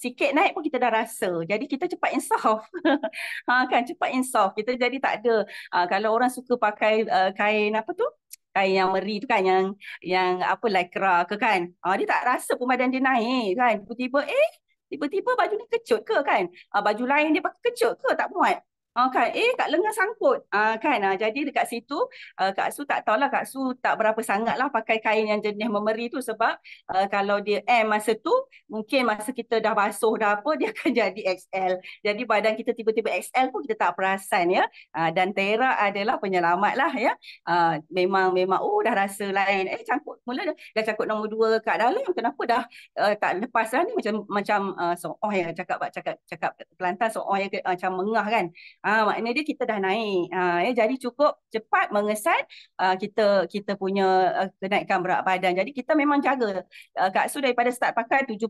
sikit naik pun kita dah rasa. Jadi kita cepat insaf. ha, kan? Cepat insaf. Kita jadi tak ada. Uh, kalau orang suka pakai uh, kain apa tu, kain yang meri tu kan yang yang apa lycra ke kan ah dia tak rasa pun badan dia naik kan tiba-tiba eh tiba-tiba baju ni kecut ke kan ah baju lain dia pakai kecut ke tak muat Okay. Ah, eh, Kak Lengah sangkut. Uh, kan? Uh, jadi dekat situ, uh, Kak Su tak tahulah. Kak Su tak berapa lah pakai kain yang jenis memeri tu. Sebab uh, kalau dia M masa tu, mungkin masa kita dah basuh dah apa, dia akan jadi XL. Jadi badan kita tiba-tiba XL pun kita tak perasan. ya. Uh, dan Tera adalah penyelamat lah. Ya? Uh, memang, memang oh dah rasa lain. Eh, cangkut mula dah. Dah cangkut nombor dua kat dalam. Kenapa dah uh, tak lepas lah ni? Macam macam uh, so oh yang cakap, cakap, cakap, cakap Kelantan so oh yang uh, macam mengah kan. Ah, maknanya dia kita dah naik. Ha, ya, jadi cukup cepat mengesat uh, ah, kita kita punya uh, kenaikan berat badan. Jadi kita memang jaga. Uh, Kak Su daripada start pakai 78.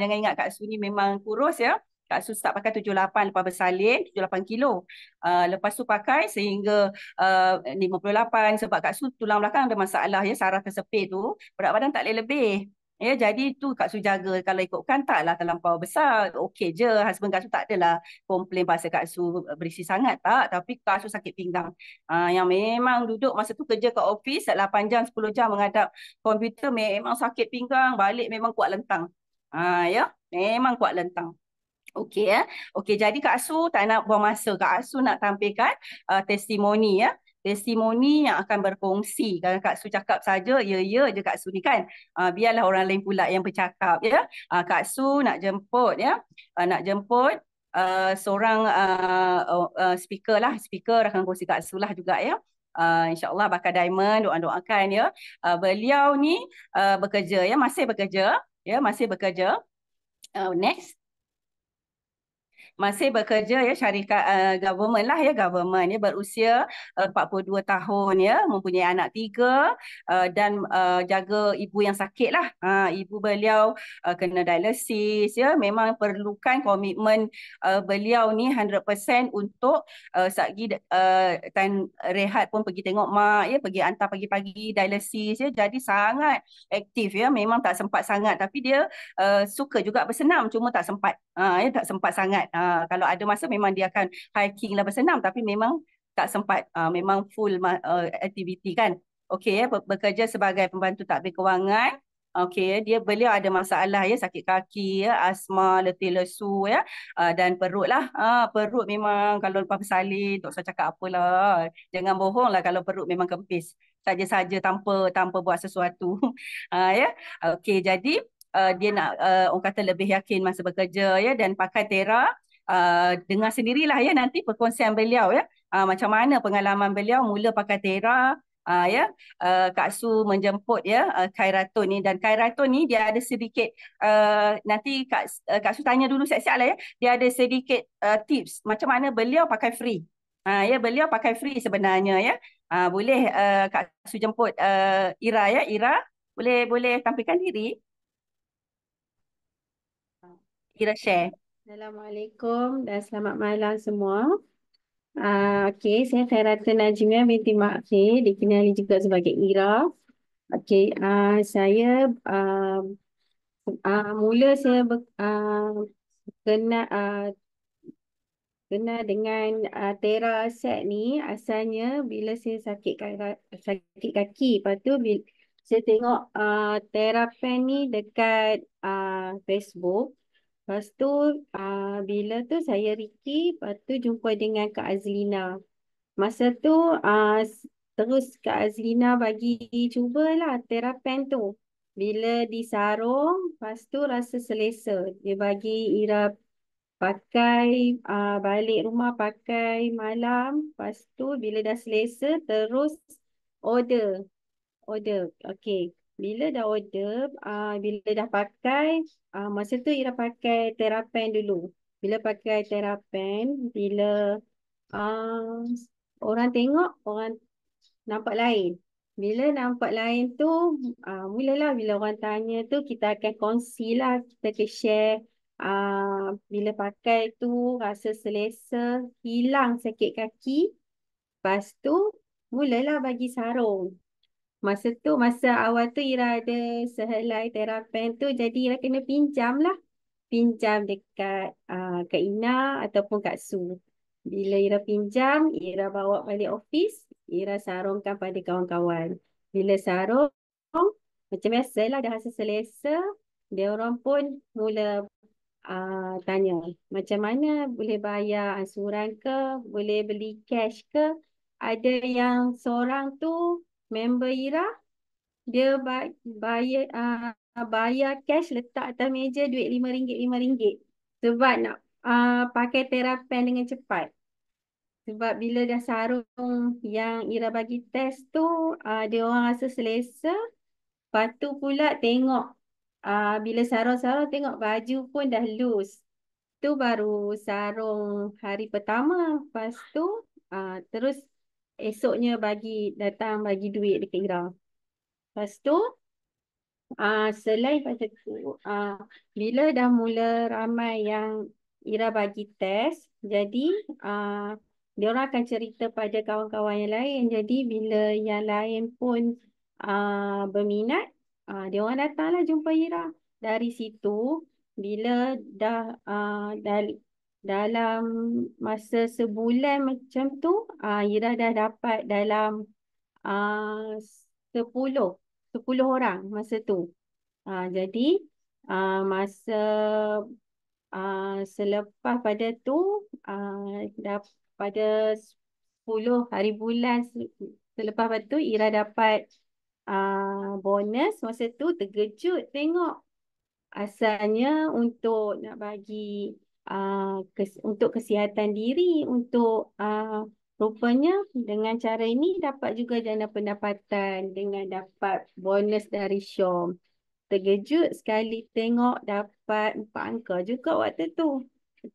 Jangan ingat Kak Su ni memang kurus ya. Kak Su start pakai 78 lepas bersalin, 78 kilo. Uh, lepas tu pakai sehingga uh, 58 sebab Kak Su tulang belakang ada masalah ya saraf kesepit tu. Berat badan tak boleh lebih. Ya, jadi tu Kak Su jaga kalau ikutkan taklah terlampau besar. Okey je, husband Kak Su tak adalah komplain pasal Kak Su berisi sangat tak. Tapi Kak Su sakit pinggang. Ha, yang memang duduk masa tu kerja kat ofis 8 jam, 10 jam menghadap komputer memang sakit pinggang. Balik memang kuat lentang. Ha, ya, memang kuat lentang. Okey ya. Okey jadi Kak Su tak nak buang masa. Kak Su nak tampilkan uh, testimoni ya. Uh, testimoni yang akan berkongsi. Kalau Kak Su cakap saja, ya ya je Kak Su ni kan. Uh, biarlah orang lain pula yang bercakap ya. Uh, Kak Su nak jemput ya. Uh, nak jemput Uh, seorang uh, uh, speaker lah speaker akan kursi Kak Su lah juga ya uh, insyaallah bakal diamond doa-doakan ya uh, beliau ni uh, bekerja ya masih bekerja ya masih bekerja uh, next masih bekerja ya syarikat uh, eh, government lah ya government ya berusia eh, uh, 42 tahun ya mempunyai anak tiga uh, dan uh, jaga ibu yang sakit lah ha, ibu beliau uh, kena dialisis ya memang perlukan komitmen uh, beliau ni 100% untuk uh, sagi uh, time rehat pun pergi tengok mak ya pergi antar pagi-pagi dialisis ya jadi sangat aktif ya memang tak sempat sangat tapi dia uh, suka juga bersenam cuma tak sempat uh, ya tak sempat sangat uh, Ah, kalau ada masa memang dia akan hiking lah bersenam tapi memang tak sempat uh, memang full uh, aktiviti kan okey ya bekerja sebagai pembantu tadbir kewangan okey ya dia beliau ada masalah ya sakit kaki ya asma letih lesu ya uh, dan perut lah uh, perut memang kalau lepas bersalin tak usah cakap apalah jangan bohong lah kalau perut memang kempis saja-saja tanpa tanpa buat sesuatu uh, ya okey jadi Uh, dia nak uh, orang kata lebih yakin masa bekerja ya dan pakai tera Uh, dengar sendirilah ya nanti perkongsian beliau ya. Uh, macam mana pengalaman beliau mula pakai Tera uh, ya. Uh, Kak Su menjemput ya uh, Kairaton ni dan Kairaton ni dia ada sedikit uh, nanti Kak uh, Kak Su tanya dulu siap-siap lah ya. Dia ada sedikit uh, tips macam mana beliau pakai free. Ha, ya beliau pakai free sebenarnya ya. Ha, boleh uh, Kak Su jemput uh, Ira ya. Ira boleh boleh tampilkan diri. Ira share. Assalamualaikum dan selamat malam semua. uh, ah, okay. saya Khairatun Najmiah binti Makfi, dikenali juga sebagai Ira. Okay, ah, uh, saya ah, uh, uh, mula saya ber, uh, kena ah, uh, ah, kena dengan uh, Terra set ni asalnya bila saya sakit kaki sakit kaki lepas tu bila saya tengok uh, Terra pen ni dekat uh, Facebook Lepas tu uh, bila tu saya Ricky, lepas tu jumpa dengan Kak Azlina. Masa tu uh, terus Kak Azlina bagi cubalah terapen tu. Bila disarung, lepas tu rasa selesa. Dia bagi Ira pakai uh, balik rumah pakai malam. Lepas tu bila dah selesa terus order. Order. Okay. Bila dah order, uh, bila dah pakai, uh, masa tu Ira pakai terapan dulu. Bila pakai terapan, bila uh, orang tengok, orang nampak lain. Bila nampak lain tu, uh, mulalah bila orang tanya tu, kita akan kongsi lah, kita akan share. Uh, bila pakai tu, rasa selesa, hilang sakit kaki. Lepas tu, mulalah bagi sarung. Masa tu, masa awal tu Ira ada sehelai terapen tu jadi Ira kena pinjam lah. Pinjam dekat uh, Kak Ina ataupun Kak Su. Bila Ira pinjam, Ira bawa balik ofis, Ira sarungkan pada kawan-kawan. Bila sarung, macam biasalah dah rasa selesa, dia orang pun mula uh, tanya macam mana boleh bayar ansuran ke, boleh beli cash ke. Ada yang seorang tu member Ira dia bayar uh, bayar cash letak atas meja duit lima ringgit lima ringgit. sebab nak uh, pakai terapen dengan cepat sebab bila dah sarung yang Ira bagi test tu uh, dia orang rasa selesa lepas tu pula tengok uh, bila sarung-sarung tengok baju pun dah loose tu baru sarung hari pertama lepas tu uh, terus esoknya bagi datang bagi duit dekat Ira. Lepas tu uh, selain pada tu uh, bila dah mula ramai yang Ira bagi test jadi uh, dia orang akan cerita pada kawan-kawan yang lain. Jadi bila yang lain pun uh, berminat uh, dia orang datanglah jumpa Ira. Dari situ bila dah, uh, dah dalam masa sebulan macam tu uh, ah, Ira dah dapat dalam uh, 10 10 orang masa tu uh, jadi uh, masa uh, selepas pada tu uh, dah pada 10 hari bulan selepas pada tu Ira dapat uh, bonus masa tu terkejut tengok asalnya untuk nak bagi Uh, kes, untuk kesihatan diri untuk uh, rupanya dengan cara ini dapat juga dana pendapatan dengan dapat bonus dari syom terkejut sekali tengok dapat empat angka juga waktu tu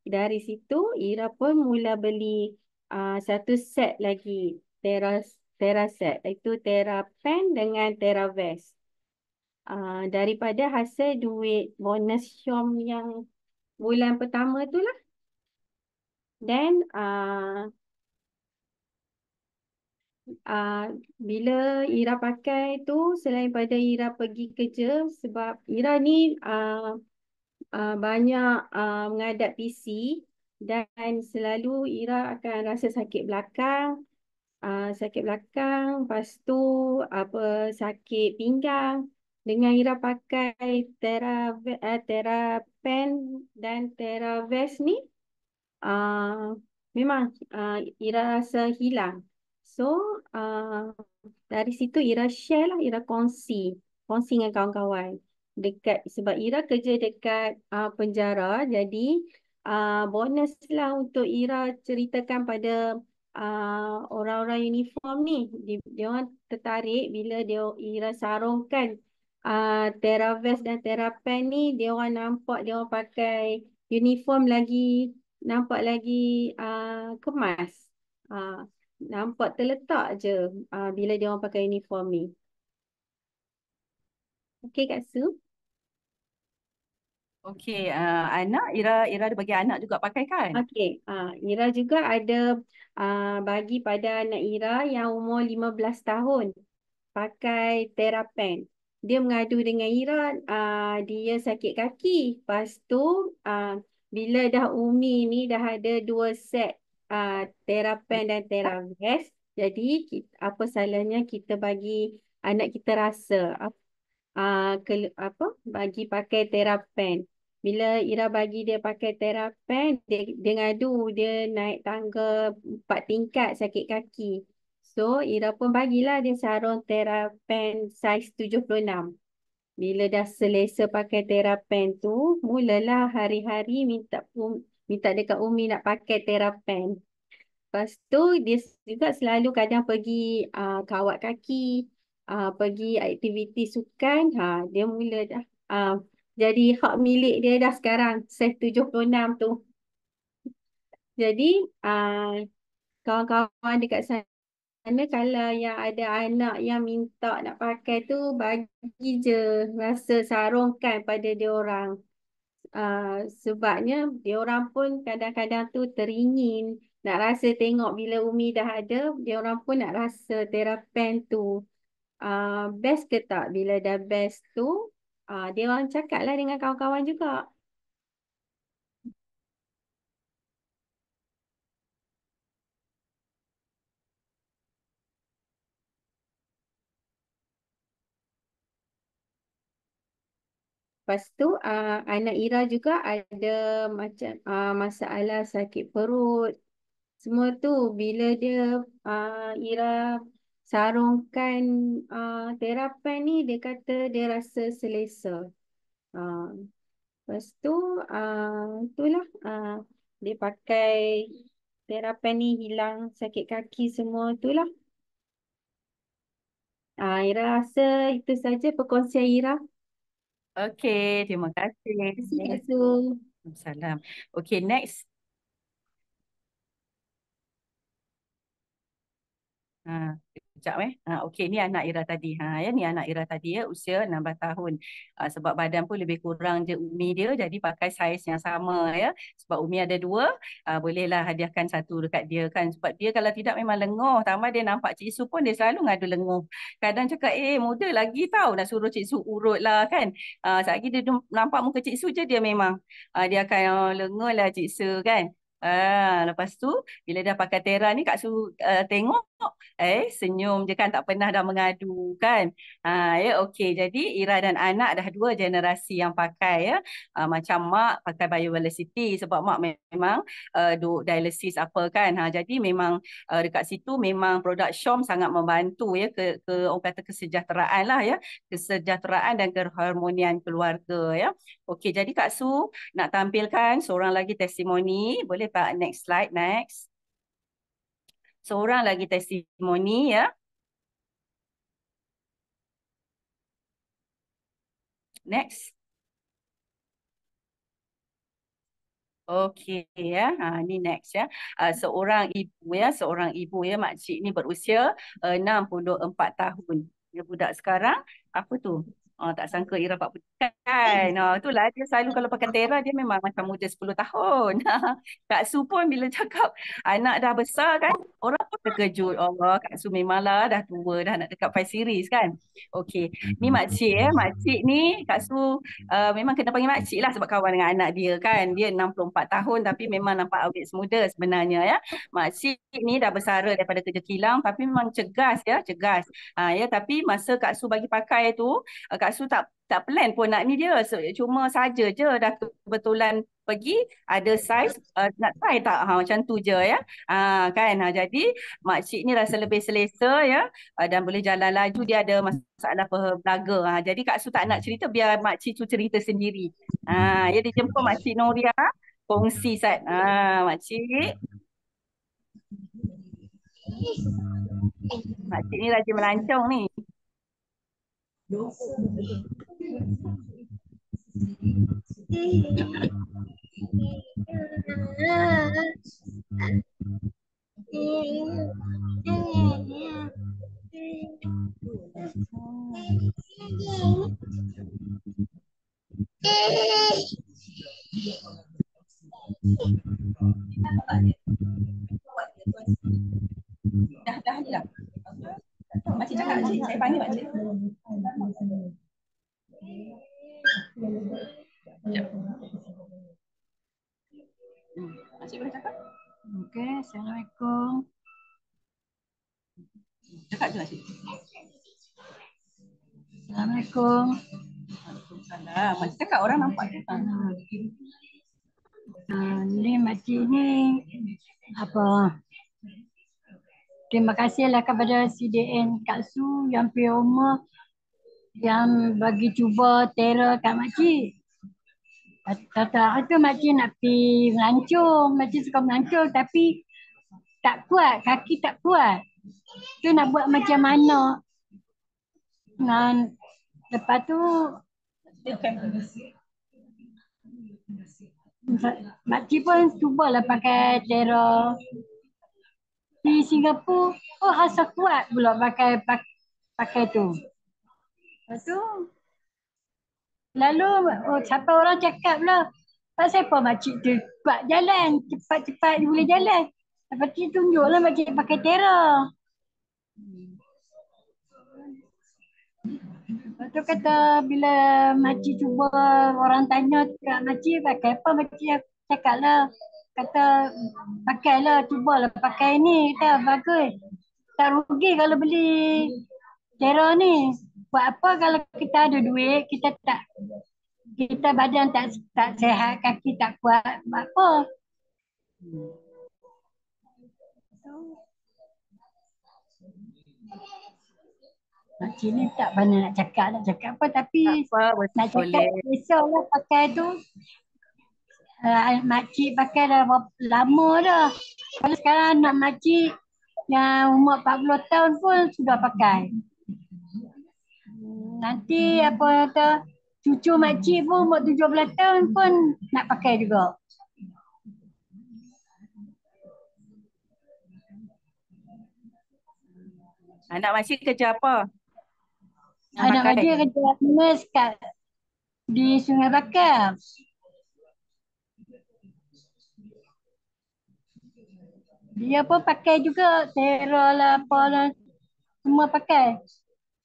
dari situ Ira pun mula beli uh, satu set lagi teras Tera set itu Tera pen dengan Tera vest. Uh, daripada hasil duit bonus syom yang bulan pertama tu lah. Then uh, uh, bila Ira pakai tu selain pada Ira pergi kerja sebab Ira ni uh, uh, banyak uh, mengadap PC dan selalu Ira akan rasa sakit belakang. Uh, sakit belakang, lepas tu apa sakit pinggang dengan Ira pakai terapi uh, eh, terapi PEN dan TERAVES ni uh, memang uh, Ira rasa hilang. So uh, dari situ Ira share lah, Ira kongsi. Kongsi dengan kawan-kawan. dekat Sebab Ira kerja dekat uh, penjara jadi uh, bonus lah untuk Ira ceritakan pada orang-orang uh, uniform ni. Dia, dia orang tertarik bila dia Ira sarungkan uh, ah, Teravest dan Terapen ni dia orang nampak dia orang pakai uniform lagi nampak lagi uh, kemas. Uh, nampak terletak je uh, bila dia orang pakai uniform ni. Okey Kak Su. Okey, uh, anak Ira Ira ada bagi anak juga pakai kan? Okey, uh, Ira juga ada uh, bagi pada anak Ira yang umur 15 tahun pakai terapen dia mengadu dengan Iran, uh, dia sakit kaki. Lepas tu uh, bila dah Umi ni dah ada dua set uh, terapan dan teravest. Jadi kita, apa salahnya kita bagi anak kita rasa uh, ke, apa bagi pakai terapan. Bila Ira bagi dia pakai terapan, dia, dia ngadu, dia naik tangga empat tingkat sakit kaki. So Ira pun bagilah dia sarung terapen saiz 76. Bila dah selesa pakai terapen tu, mulalah hari-hari minta um, minta dekat Umi nak pakai terapen. Lepas tu dia juga selalu kadang pergi uh, kawat kaki, uh, pergi aktiviti sukan. Ha, dia mula dah uh, jadi hak milik dia dah sekarang, saiz 76 tu. Jadi kawan-kawan dekat sana mana kalau yang ada anak yang minta nak pakai tu bagi je rasa sarungkan pada dia orang. Uh, sebabnya dia orang pun kadang-kadang tu teringin nak rasa tengok bila Umi dah ada, dia orang pun nak rasa terapen tu uh, best ke tak bila dah best tu. Uh, dia orang cakap lah dengan kawan-kawan juga. Lepas tu uh, anak Ira juga ada macam uh, masalah sakit perut. Semua tu bila dia uh, Ira sarungkan uh, terapan ni dia kata dia rasa selesa. Uh, lepas tu uh, itulah uh, dia pakai terapan ni hilang sakit kaki semua itulah. Uh, Ira rasa itu saja perkongsian Ira. Okay, terima kasih. Terima kasih. Terima kasih. Assalamualaikum. Okay, next. Ha sekejap eh. Ha, okay ni anak Ira tadi. Ha, ya, ni anak Ira tadi ya, usia 16 tahun. Ha, sebab badan pun lebih kurang je Umi dia, jadi pakai saiz yang sama ya. Sebab Umi ada dua, ha, bolehlah hadiahkan satu dekat dia kan. Sebab dia kalau tidak memang lenguh, Tambah dia nampak Cik Su pun dia selalu ngadu lenguh. Kadang cakap, eh muda lagi tau nak suruh Cik Su urut lah kan. Ha, sekejap dia nampak muka Cik Su je dia memang. Ha, dia akan oh, lengoh lah Cik Su kan. Ah, lepas tu bila dah pakai Tera ni Kak Su uh, tengok eh senyum je kan tak pernah dah mengadu kan. Ah ya yeah, okey jadi Ira dan anak dah dua generasi yang pakai ya. Ah, macam mak pakai biovelocity sebab mak memang uh, eh, duk dialysis apa kan. Ha jadi memang uh, dekat situ memang produk Shom sangat membantu ya ke ke orang kata kesejahteraan lah ya. Kesejahteraan dan keharmonian keluarga ya. Okey jadi Kak Su nak tampilkan seorang lagi testimoni boleh uh, next slide next. Seorang lagi testimoni ya. Next. Okey ya. Ha ni next ya. Ah, seorang ibu ya, seorang ibu ya makcik ni berusia eh, uh, 64 tahun. Dia budak sekarang apa tu? oh, tak sangka Ira 40 kan. oh, itulah dia selalu kalau pakai Tera dia memang macam muda 10 tahun. Kak Su pun bila cakap anak dah besar kan, orang pun terkejut. Allah, oh, Kak Su memanglah dah tua dah nak dekat 5 series kan. Okey. Ni hmm. mak cik eh, mak ni Kak Su uh, memang kena panggil mak lah sebab kawan dengan anak dia kan. Dia 64 tahun tapi memang nampak awet semuda sebenarnya ya. Mak ni dah bersara daripada kerja kilang tapi memang cegas ya, cegas. Ah uh, ya tapi masa Kak Su bagi pakai tu uh, Kak Su tak tak plan pun nak ni dia. So, ya, cuma saja je dah kebetulan pergi ada size ya. uh, nak try tak ha macam tu je ya. Ha kan. Ha jadi makcik ni rasa lebih selesa ya uh, dan boleh jalan laju dia ada masalah pelaga. Ha jadi Kak Su tak nak hmm. cerita biar makcik tu cerita sendiri. Ha ya hmm. dia jemput makcik Noria kongsi sat. Ha makcik. Hmm. Makcik ni rajin melancong ni. Đỗ Phương Hey! Terima kasihlah kepada CDN Kak Su yang pioma yang bagi cuba terror kat makcik. Tata hari ah, tu makcik nak pergi melancong. Makcik suka melancong tapi tak kuat. Kaki tak kuat. Tu nak buat macam mana. Dan lepas tu makcik pun cubalah pakai terror di Singapura oh rasa kuat pula pakai pakai, pakai tu. Lepas tu lalu oh, siapa orang cakap pula pasal apa makcik tu cepat jalan cepat-cepat boleh jalan. Lepas tu tunjuklah makcik pakai terong. tu kata bila makcik cuba orang tanya kat makcik pakai apa makcik cakap lah kata pakailah lah pakai ni kita bagus tak rugi kalau beli cara ni buat apa kalau kita ada duit kita tak kita badan tak tak sehat kaki tak kuat buat apa Makcik ni tak pandai nak cakap, nak cakap apa tapi apa, nak cakap boleh. lah pakai tu uh, makcik pakai dah lama dah. Kalau sekarang anak makcik yang umur 40 tahun pun sudah pakai. Nanti apa kata cucu makcik pun umur 17 tahun pun nak pakai juga. Anak makcik kerja apa? Anak makcik kerja nurse di Sungai Bakar. Dia pun pakai juga terror lah apa lah. Semua pakai.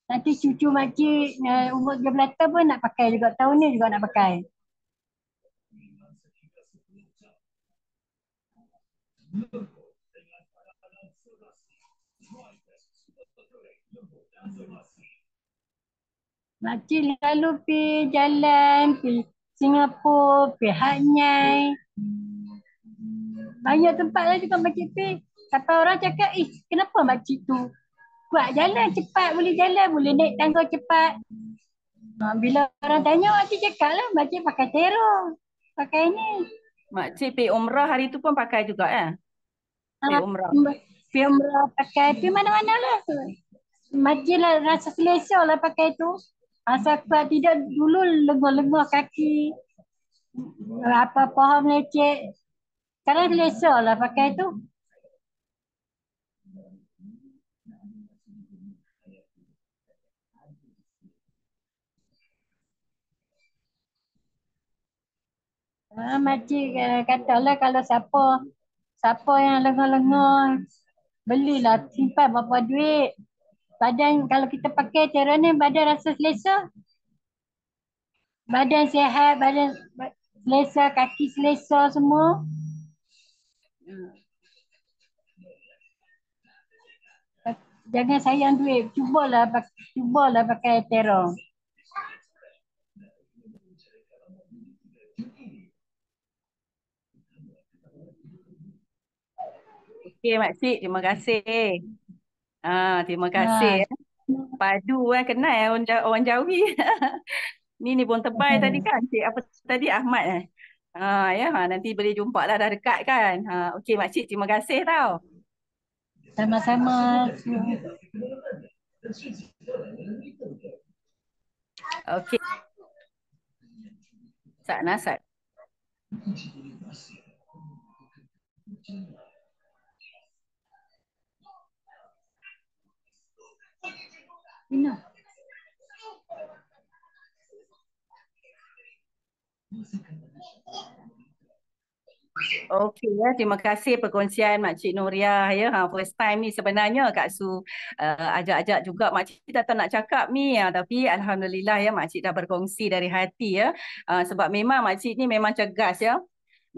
Nanti cucu makcik uh, umur 12 tahun pun nak pakai juga. Tahun ni juga nak pakai. Makcik lalu pergi jalan, pergi Singapura, pergi Hanyai banyak tempat lah juga tu, Sampai orang cakap, eh kenapa makcik tu? Kuat jalan cepat, boleh jalan, boleh naik tangga cepat. Ah, bila orang tanya, makcik cakap lah, makcik pakai terong. Pakai ni. Makcik pergi umrah hari tu pun pakai juga kan? Eh? Ah, pergi umrah. Pergi umrah pakai, pergi mana-mana lah. Makcik lah rasa selesa lah pakai tu. Asal kuat tidak dulu lengur-lengur kaki. Apa paham leceh, kalau Malaysia lah pakai tu. Ah, makcik uh, katalah kalau siapa siapa yang lengah-lengah belilah simpan berapa duit. Badan kalau kita pakai cara ni badan rasa selesa. Badan sihat, badan selesa, kaki selesa semua. Jangan sayang duit. Cubalah, cubalah pakai terong. Okey, makcik. Terima kasih. Ah, terima kasih. Ha. ha. Eh. Padu kan, kenal eh, orang, Jawi. ni ni pun tebal okay. tadi kan, cik. Apa tadi? Ahmad eh? Ha ya ha, nanti boleh jumpa lah dah dekat kan. Ha okey mak cik terima kasih tau. Sama-sama. Okey. Sat nasat. Ina. Musik. Okey ya, terima kasih perkongsian Mak Cik Nuria ya. Ha first time ni sebenarnya Kak Su uh, ajak-ajak uh, juga Mak Cik datang nak cakap ni ya. tapi alhamdulillah ya Mak dah berkongsi dari hati ya. Uh, sebab memang Mak Cik ni memang cegas ya.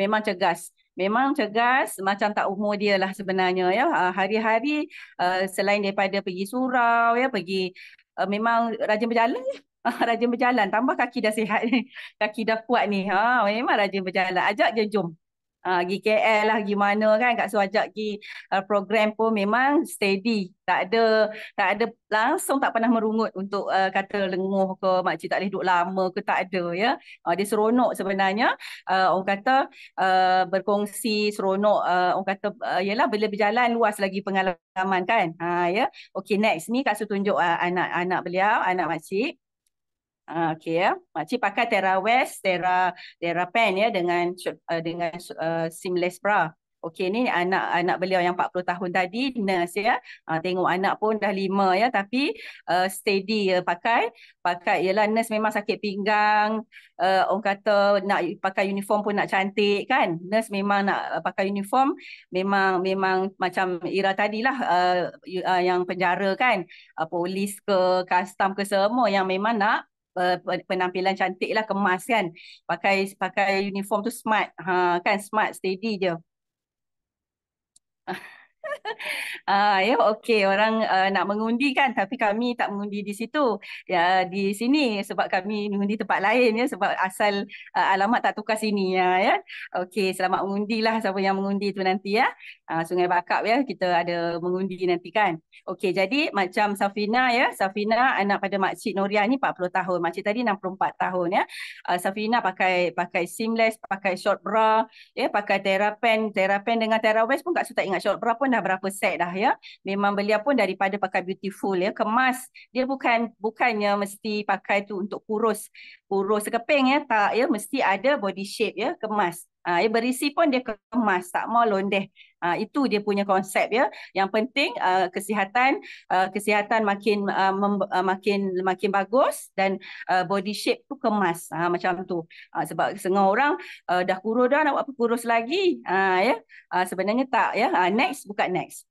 Memang cegas. Memang cegas macam tak umur dia lah sebenarnya ya. Ha, hari-hari uh, selain daripada pergi surau ya, pergi uh, memang rajin berjalan ya. rajin berjalan tambah kaki dah sihat ni. kaki dah kuat ni. Ha memang rajin berjalan. Ajak je jom. Ah, pergi KL lah pergi mana kan Kak Su ajak pergi uh, program pun memang steady tak ada tak ada langsung tak pernah merungut untuk uh, kata lenguh ke makcik tak boleh duduk lama ke tak ada ya uh, dia seronok sebenarnya uh, orang kata uh, berkongsi seronok uh, orang kata uh, yalah bila berjalan luas lagi pengalaman kan ha uh, ya yeah? okey next ni Kak Su tunjuk uh, anak-anak beliau anak makcik Ah, okay ya. macam pakai Terra West, Terra Terra Pen ya dengan uh, dengan uh, seamless bra. Okey ni anak anak beliau yang 40 tahun tadi nurse ya. Ha, tengok anak pun dah lima ya tapi uh, steady ya pakai. Pakai ialah nurse memang sakit pinggang. Uh, orang kata nak pakai uniform pun nak cantik kan. Nurse memang nak pakai uniform memang memang macam Ira tadilah uh, uh, yang penjara kan. Uh, polis ke, custom ke semua yang memang nak penampilan cantik lah kemas kan pakai pakai uniform tu smart ha kan smart steady je Ah, ya, okey. Orang uh, nak mengundi kan, tapi kami tak mengundi di situ. Ya, di sini sebab kami mengundi tempat lain ya, sebab asal uh, alamat tak tukar sini ya. ya. Okey, selamat mengundilah siapa yang mengundi tu nanti ya. Uh, Sungai Bakap ya, kita ada mengundi nanti kan. Okey, jadi macam Safina ya, Safina anak pada Makcik Noria ni 40 tahun, Makcik tadi 64 tahun ya. Uh, Safina pakai pakai seamless, pakai short bra, ya, pakai terapan terapan dengan terawest pun tak suka ingat short bra pun dah berapa set dah ya. Memang beliau pun daripada pakai beautiful ya, kemas. Dia bukan bukannya mesti pakai tu untuk kurus. Kurus sekeping ya, tak ya, mesti ada body shape ya, kemas. Ah ha, ya berisi pun dia kemas, tak mau londeh. Ha, itu dia punya konsep ya. Yang penting uh, kesihatan uh, kesihatan makin uh, uh, makin makin bagus dan uh, body shape tu kemas ha, macam tu. Ha, sebab setengah orang uh, dah kurus dah nak buat apa kurus lagi. Ha, ya. Ha, sebenarnya tak ya. Ha, next bukan next.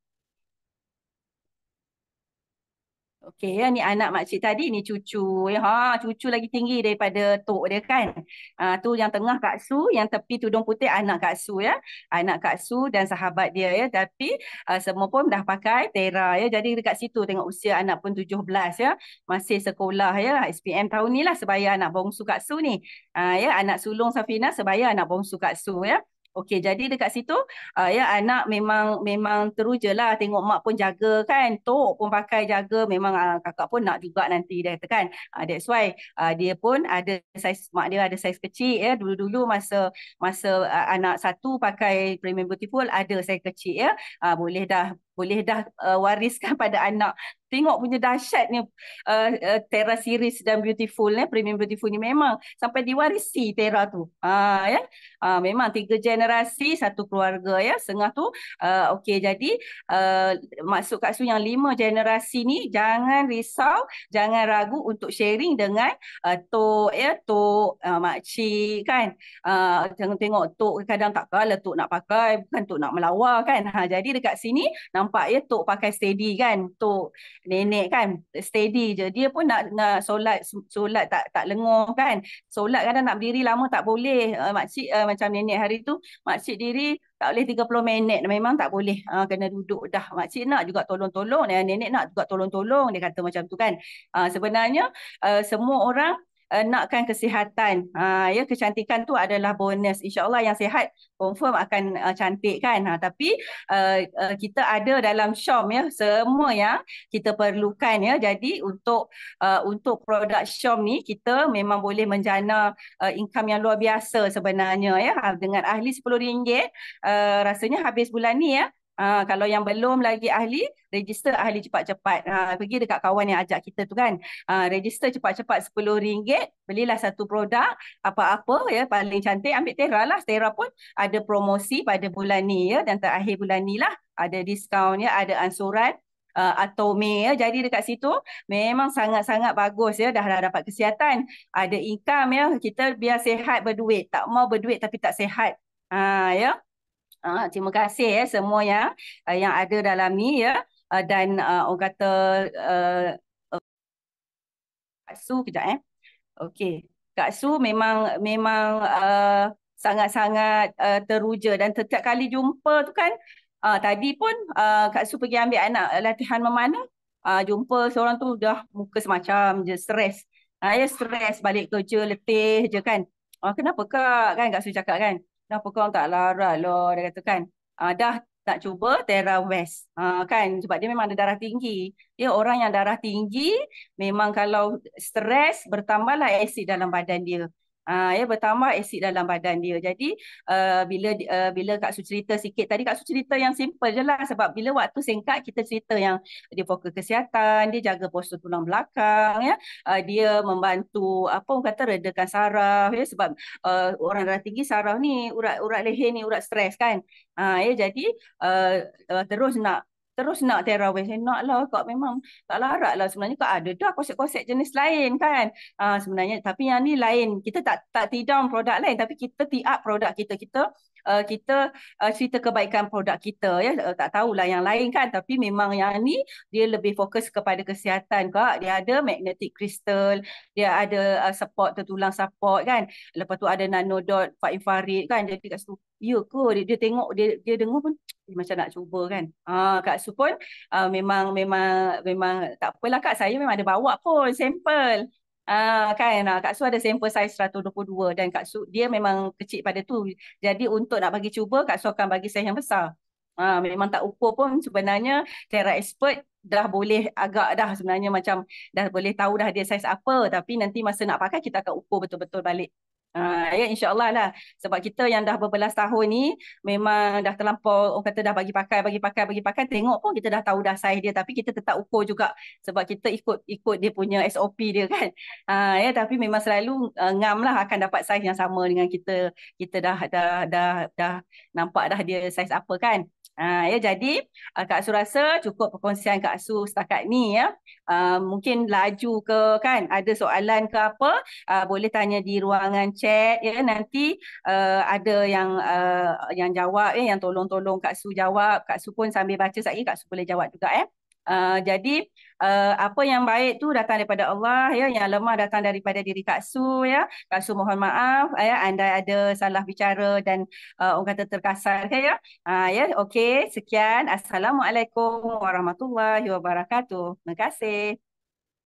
Okey, ya, ni anak makcik tadi, ni cucu. Ya. Ha, cucu lagi tinggi daripada tok dia kan. Ah tu yang tengah Kak Su, yang tepi tudung putih anak Kak Su ya. Anak Kak Su dan sahabat dia ya. Tapi uh, semua pun dah pakai Tera ya. Jadi dekat situ tengok usia anak pun 17 ya. Masih sekolah ya. SPM tahun ni lah sebaya anak bongsu Kak Su ni. Ah ya, anak sulung Safina sebaya anak bongsu Kak Su ya. Okey jadi dekat situ uh, ya anak memang memang terujalah tengok mak pun jaga kan tok pun pakai jaga memang uh, kakak pun nak juga nanti dia kata kan uh, that's why uh, dia pun ada saiz mak dia ada saiz kecil ya dulu-dulu masa masa uh, anak satu pakai premium beautiful ada saiz kecil ya uh, boleh dah boleh dah uh, wariskan pada anak. Tengok punya dahsyatnya uh, uh, Terra series dan beautiful eh premium beautiful ni memang sampai diwarisi Terra tu. Ha ya. Ha, memang tiga generasi satu keluarga ya. Sengah tu uh, okey jadi uh, masuk kat su yang lima generasi ni jangan risau, jangan ragu untuk sharing dengan uh, tok ya, tok uh, makcik kan. Uh, jangan tengok tok kadang tak kalah tok nak pakai bukan tok nak melawa kan. Ha jadi dekat sini nak nampak ya tok pakai steady kan tok nenek kan steady je dia pun nak nak solat solat tak tak lengur kan solat kadang nak berdiri lama tak boleh uh, eh, mak cik uh, eh, macam nenek hari tu mak cik diri tak boleh 30 minit memang tak boleh uh, kena duduk dah mak cik nak juga tolong-tolong nenek nak juga tolong-tolong dia kata macam tu kan uh, sebenarnya uh, semua orang uh, nakkan kesihatan. Ha uh, ya kecantikan tu adalah bonus. Insyaallah yang sihat confirm akan uh, cantik kan. uh, tapi uh, uh, kita ada dalam shop ya semua yang kita perlukan ya. Jadi untuk uh, untuk produk shop ni kita memang boleh menjana uh, income yang luar biasa sebenarnya ya ha, dengan ahli RM10 uh, rasanya habis bulan ni ya. Uh, Ha, kalau yang belum lagi ahli, register ahli cepat-cepat. Ha, pergi dekat kawan yang ajak kita tu kan. Ha, register cepat-cepat RM10. Belilah satu produk. Apa-apa ya. Paling cantik ambil Terra lah. Terra pun ada promosi pada bulan ni ya. Dan terakhir bulan ni lah. Ada diskaun ya. Ada ansuran. Uh, atau me ya. Jadi dekat situ memang sangat-sangat bagus ya. Dah, dah dapat kesihatan. Ada income ya. Kita biar sehat berduit. Tak mau berduit tapi tak sehat. Ah ha, ya. Uh, terima kasih ya eh, semua ya uh, ah, yang ada dalam ni ya ah, dan uh, orang kata uh, Kak Su kejap eh. Okey, Kak Su memang memang sangat-sangat uh, uh, teruja dan setiap kali jumpa tu kan uh, tadi pun uh, Kak Su pergi ambil anak eh, latihan memanah uh, jumpa seorang tu dah muka semacam je stres. Ayah uh, stres balik kerja letih je kan. Uh, kenapa Kak kan Kak Su cakap kan? dah pegang tak larat lah dia kata kan uh, dah nak cuba Terra West uh, kan sebab dia memang ada darah tinggi dia orang yang darah tinggi memang kalau stres bertambahlah asid dalam badan dia Ah ya bertambah asid dalam badan dia. Jadi uh, bila uh, bila Kak Su cerita sikit tadi Kak Su cerita yang simple je lah sebab bila waktu singkat kita cerita yang dia fokus kesihatan, dia jaga postur tulang belakang ya. Uh, dia membantu apa orang kata redakan saraf ya sebab uh, orang darah tinggi saraf ni urat-urat leher ni urat stres kan. Ah ya jadi uh, terus nak terus nak terawih. Saya nak lah kak memang tak larat lah. Sebenarnya kak ada tu konsep-konsep jenis lain kan. Uh, sebenarnya tapi yang ni lain. Kita tak tak tidam produk lain tapi kita tiap produk kita. Kita uh, kita uh, cerita kebaikan produk kita ya. Uh, tak tahulah yang lain kan. Tapi memang yang ni dia lebih fokus kepada kesihatan kak. Dia ada magnetic crystal. Dia ada uh, support tertulang support kan. Lepas tu ada nanodot, infrared kan. Jadi kat situ ya ke dia, dia tengok dia dia dengar pun macam nak cuba kan ah kak su pun ah, memang memang memang tak apalah kak saya memang ada bawa pun sampel ah kan ah, kak su ada sampel saiz 122 dan kak su dia memang kecil pada tu jadi untuk nak bagi cuba kak su akan bagi saiz yang besar ah memang tak ukur pun sebenarnya tera expert dah boleh agak dah sebenarnya macam dah boleh tahu dah dia saiz apa tapi nanti masa nak pakai kita akan ukur betul-betul balik Uh, ya, InsyaAllah lah. Sebab kita yang dah berbelas tahun ni, memang dah terlampau, orang kata dah bagi pakai, bagi pakai, bagi pakai, tengok pun kita dah tahu dah size dia. Tapi kita tetap ukur juga sebab kita ikut ikut dia punya SOP dia kan. Uh, ya, tapi memang selalu uh, ngam lah akan dapat size yang sama dengan kita. Kita dah dah dah dah, dah nampak dah dia size apa kan. Ha, ya, jadi uh, Kak Su rasa cukup perkongsian Kak Su setakat ni ya. Uh, mungkin laju ke kan ada soalan ke apa uh, boleh tanya di ruangan chat ya nanti uh, ada yang uh, yang jawab ya yang tolong-tolong Kak Su jawab Kak Su pun sambil baca sekali Kak Su boleh jawab juga eh. Ya. Eh, jadi uh, apa yang baik tu datang daripada Allah ya yang lemah datang daripada diri Kak Su, ya Kak Su mohon maaf ya andai ada salah bicara dan uh, orang kata terkasar ke ya ha uh, ya okey sekian assalamualaikum warahmatullahi wabarakatuh terima kasih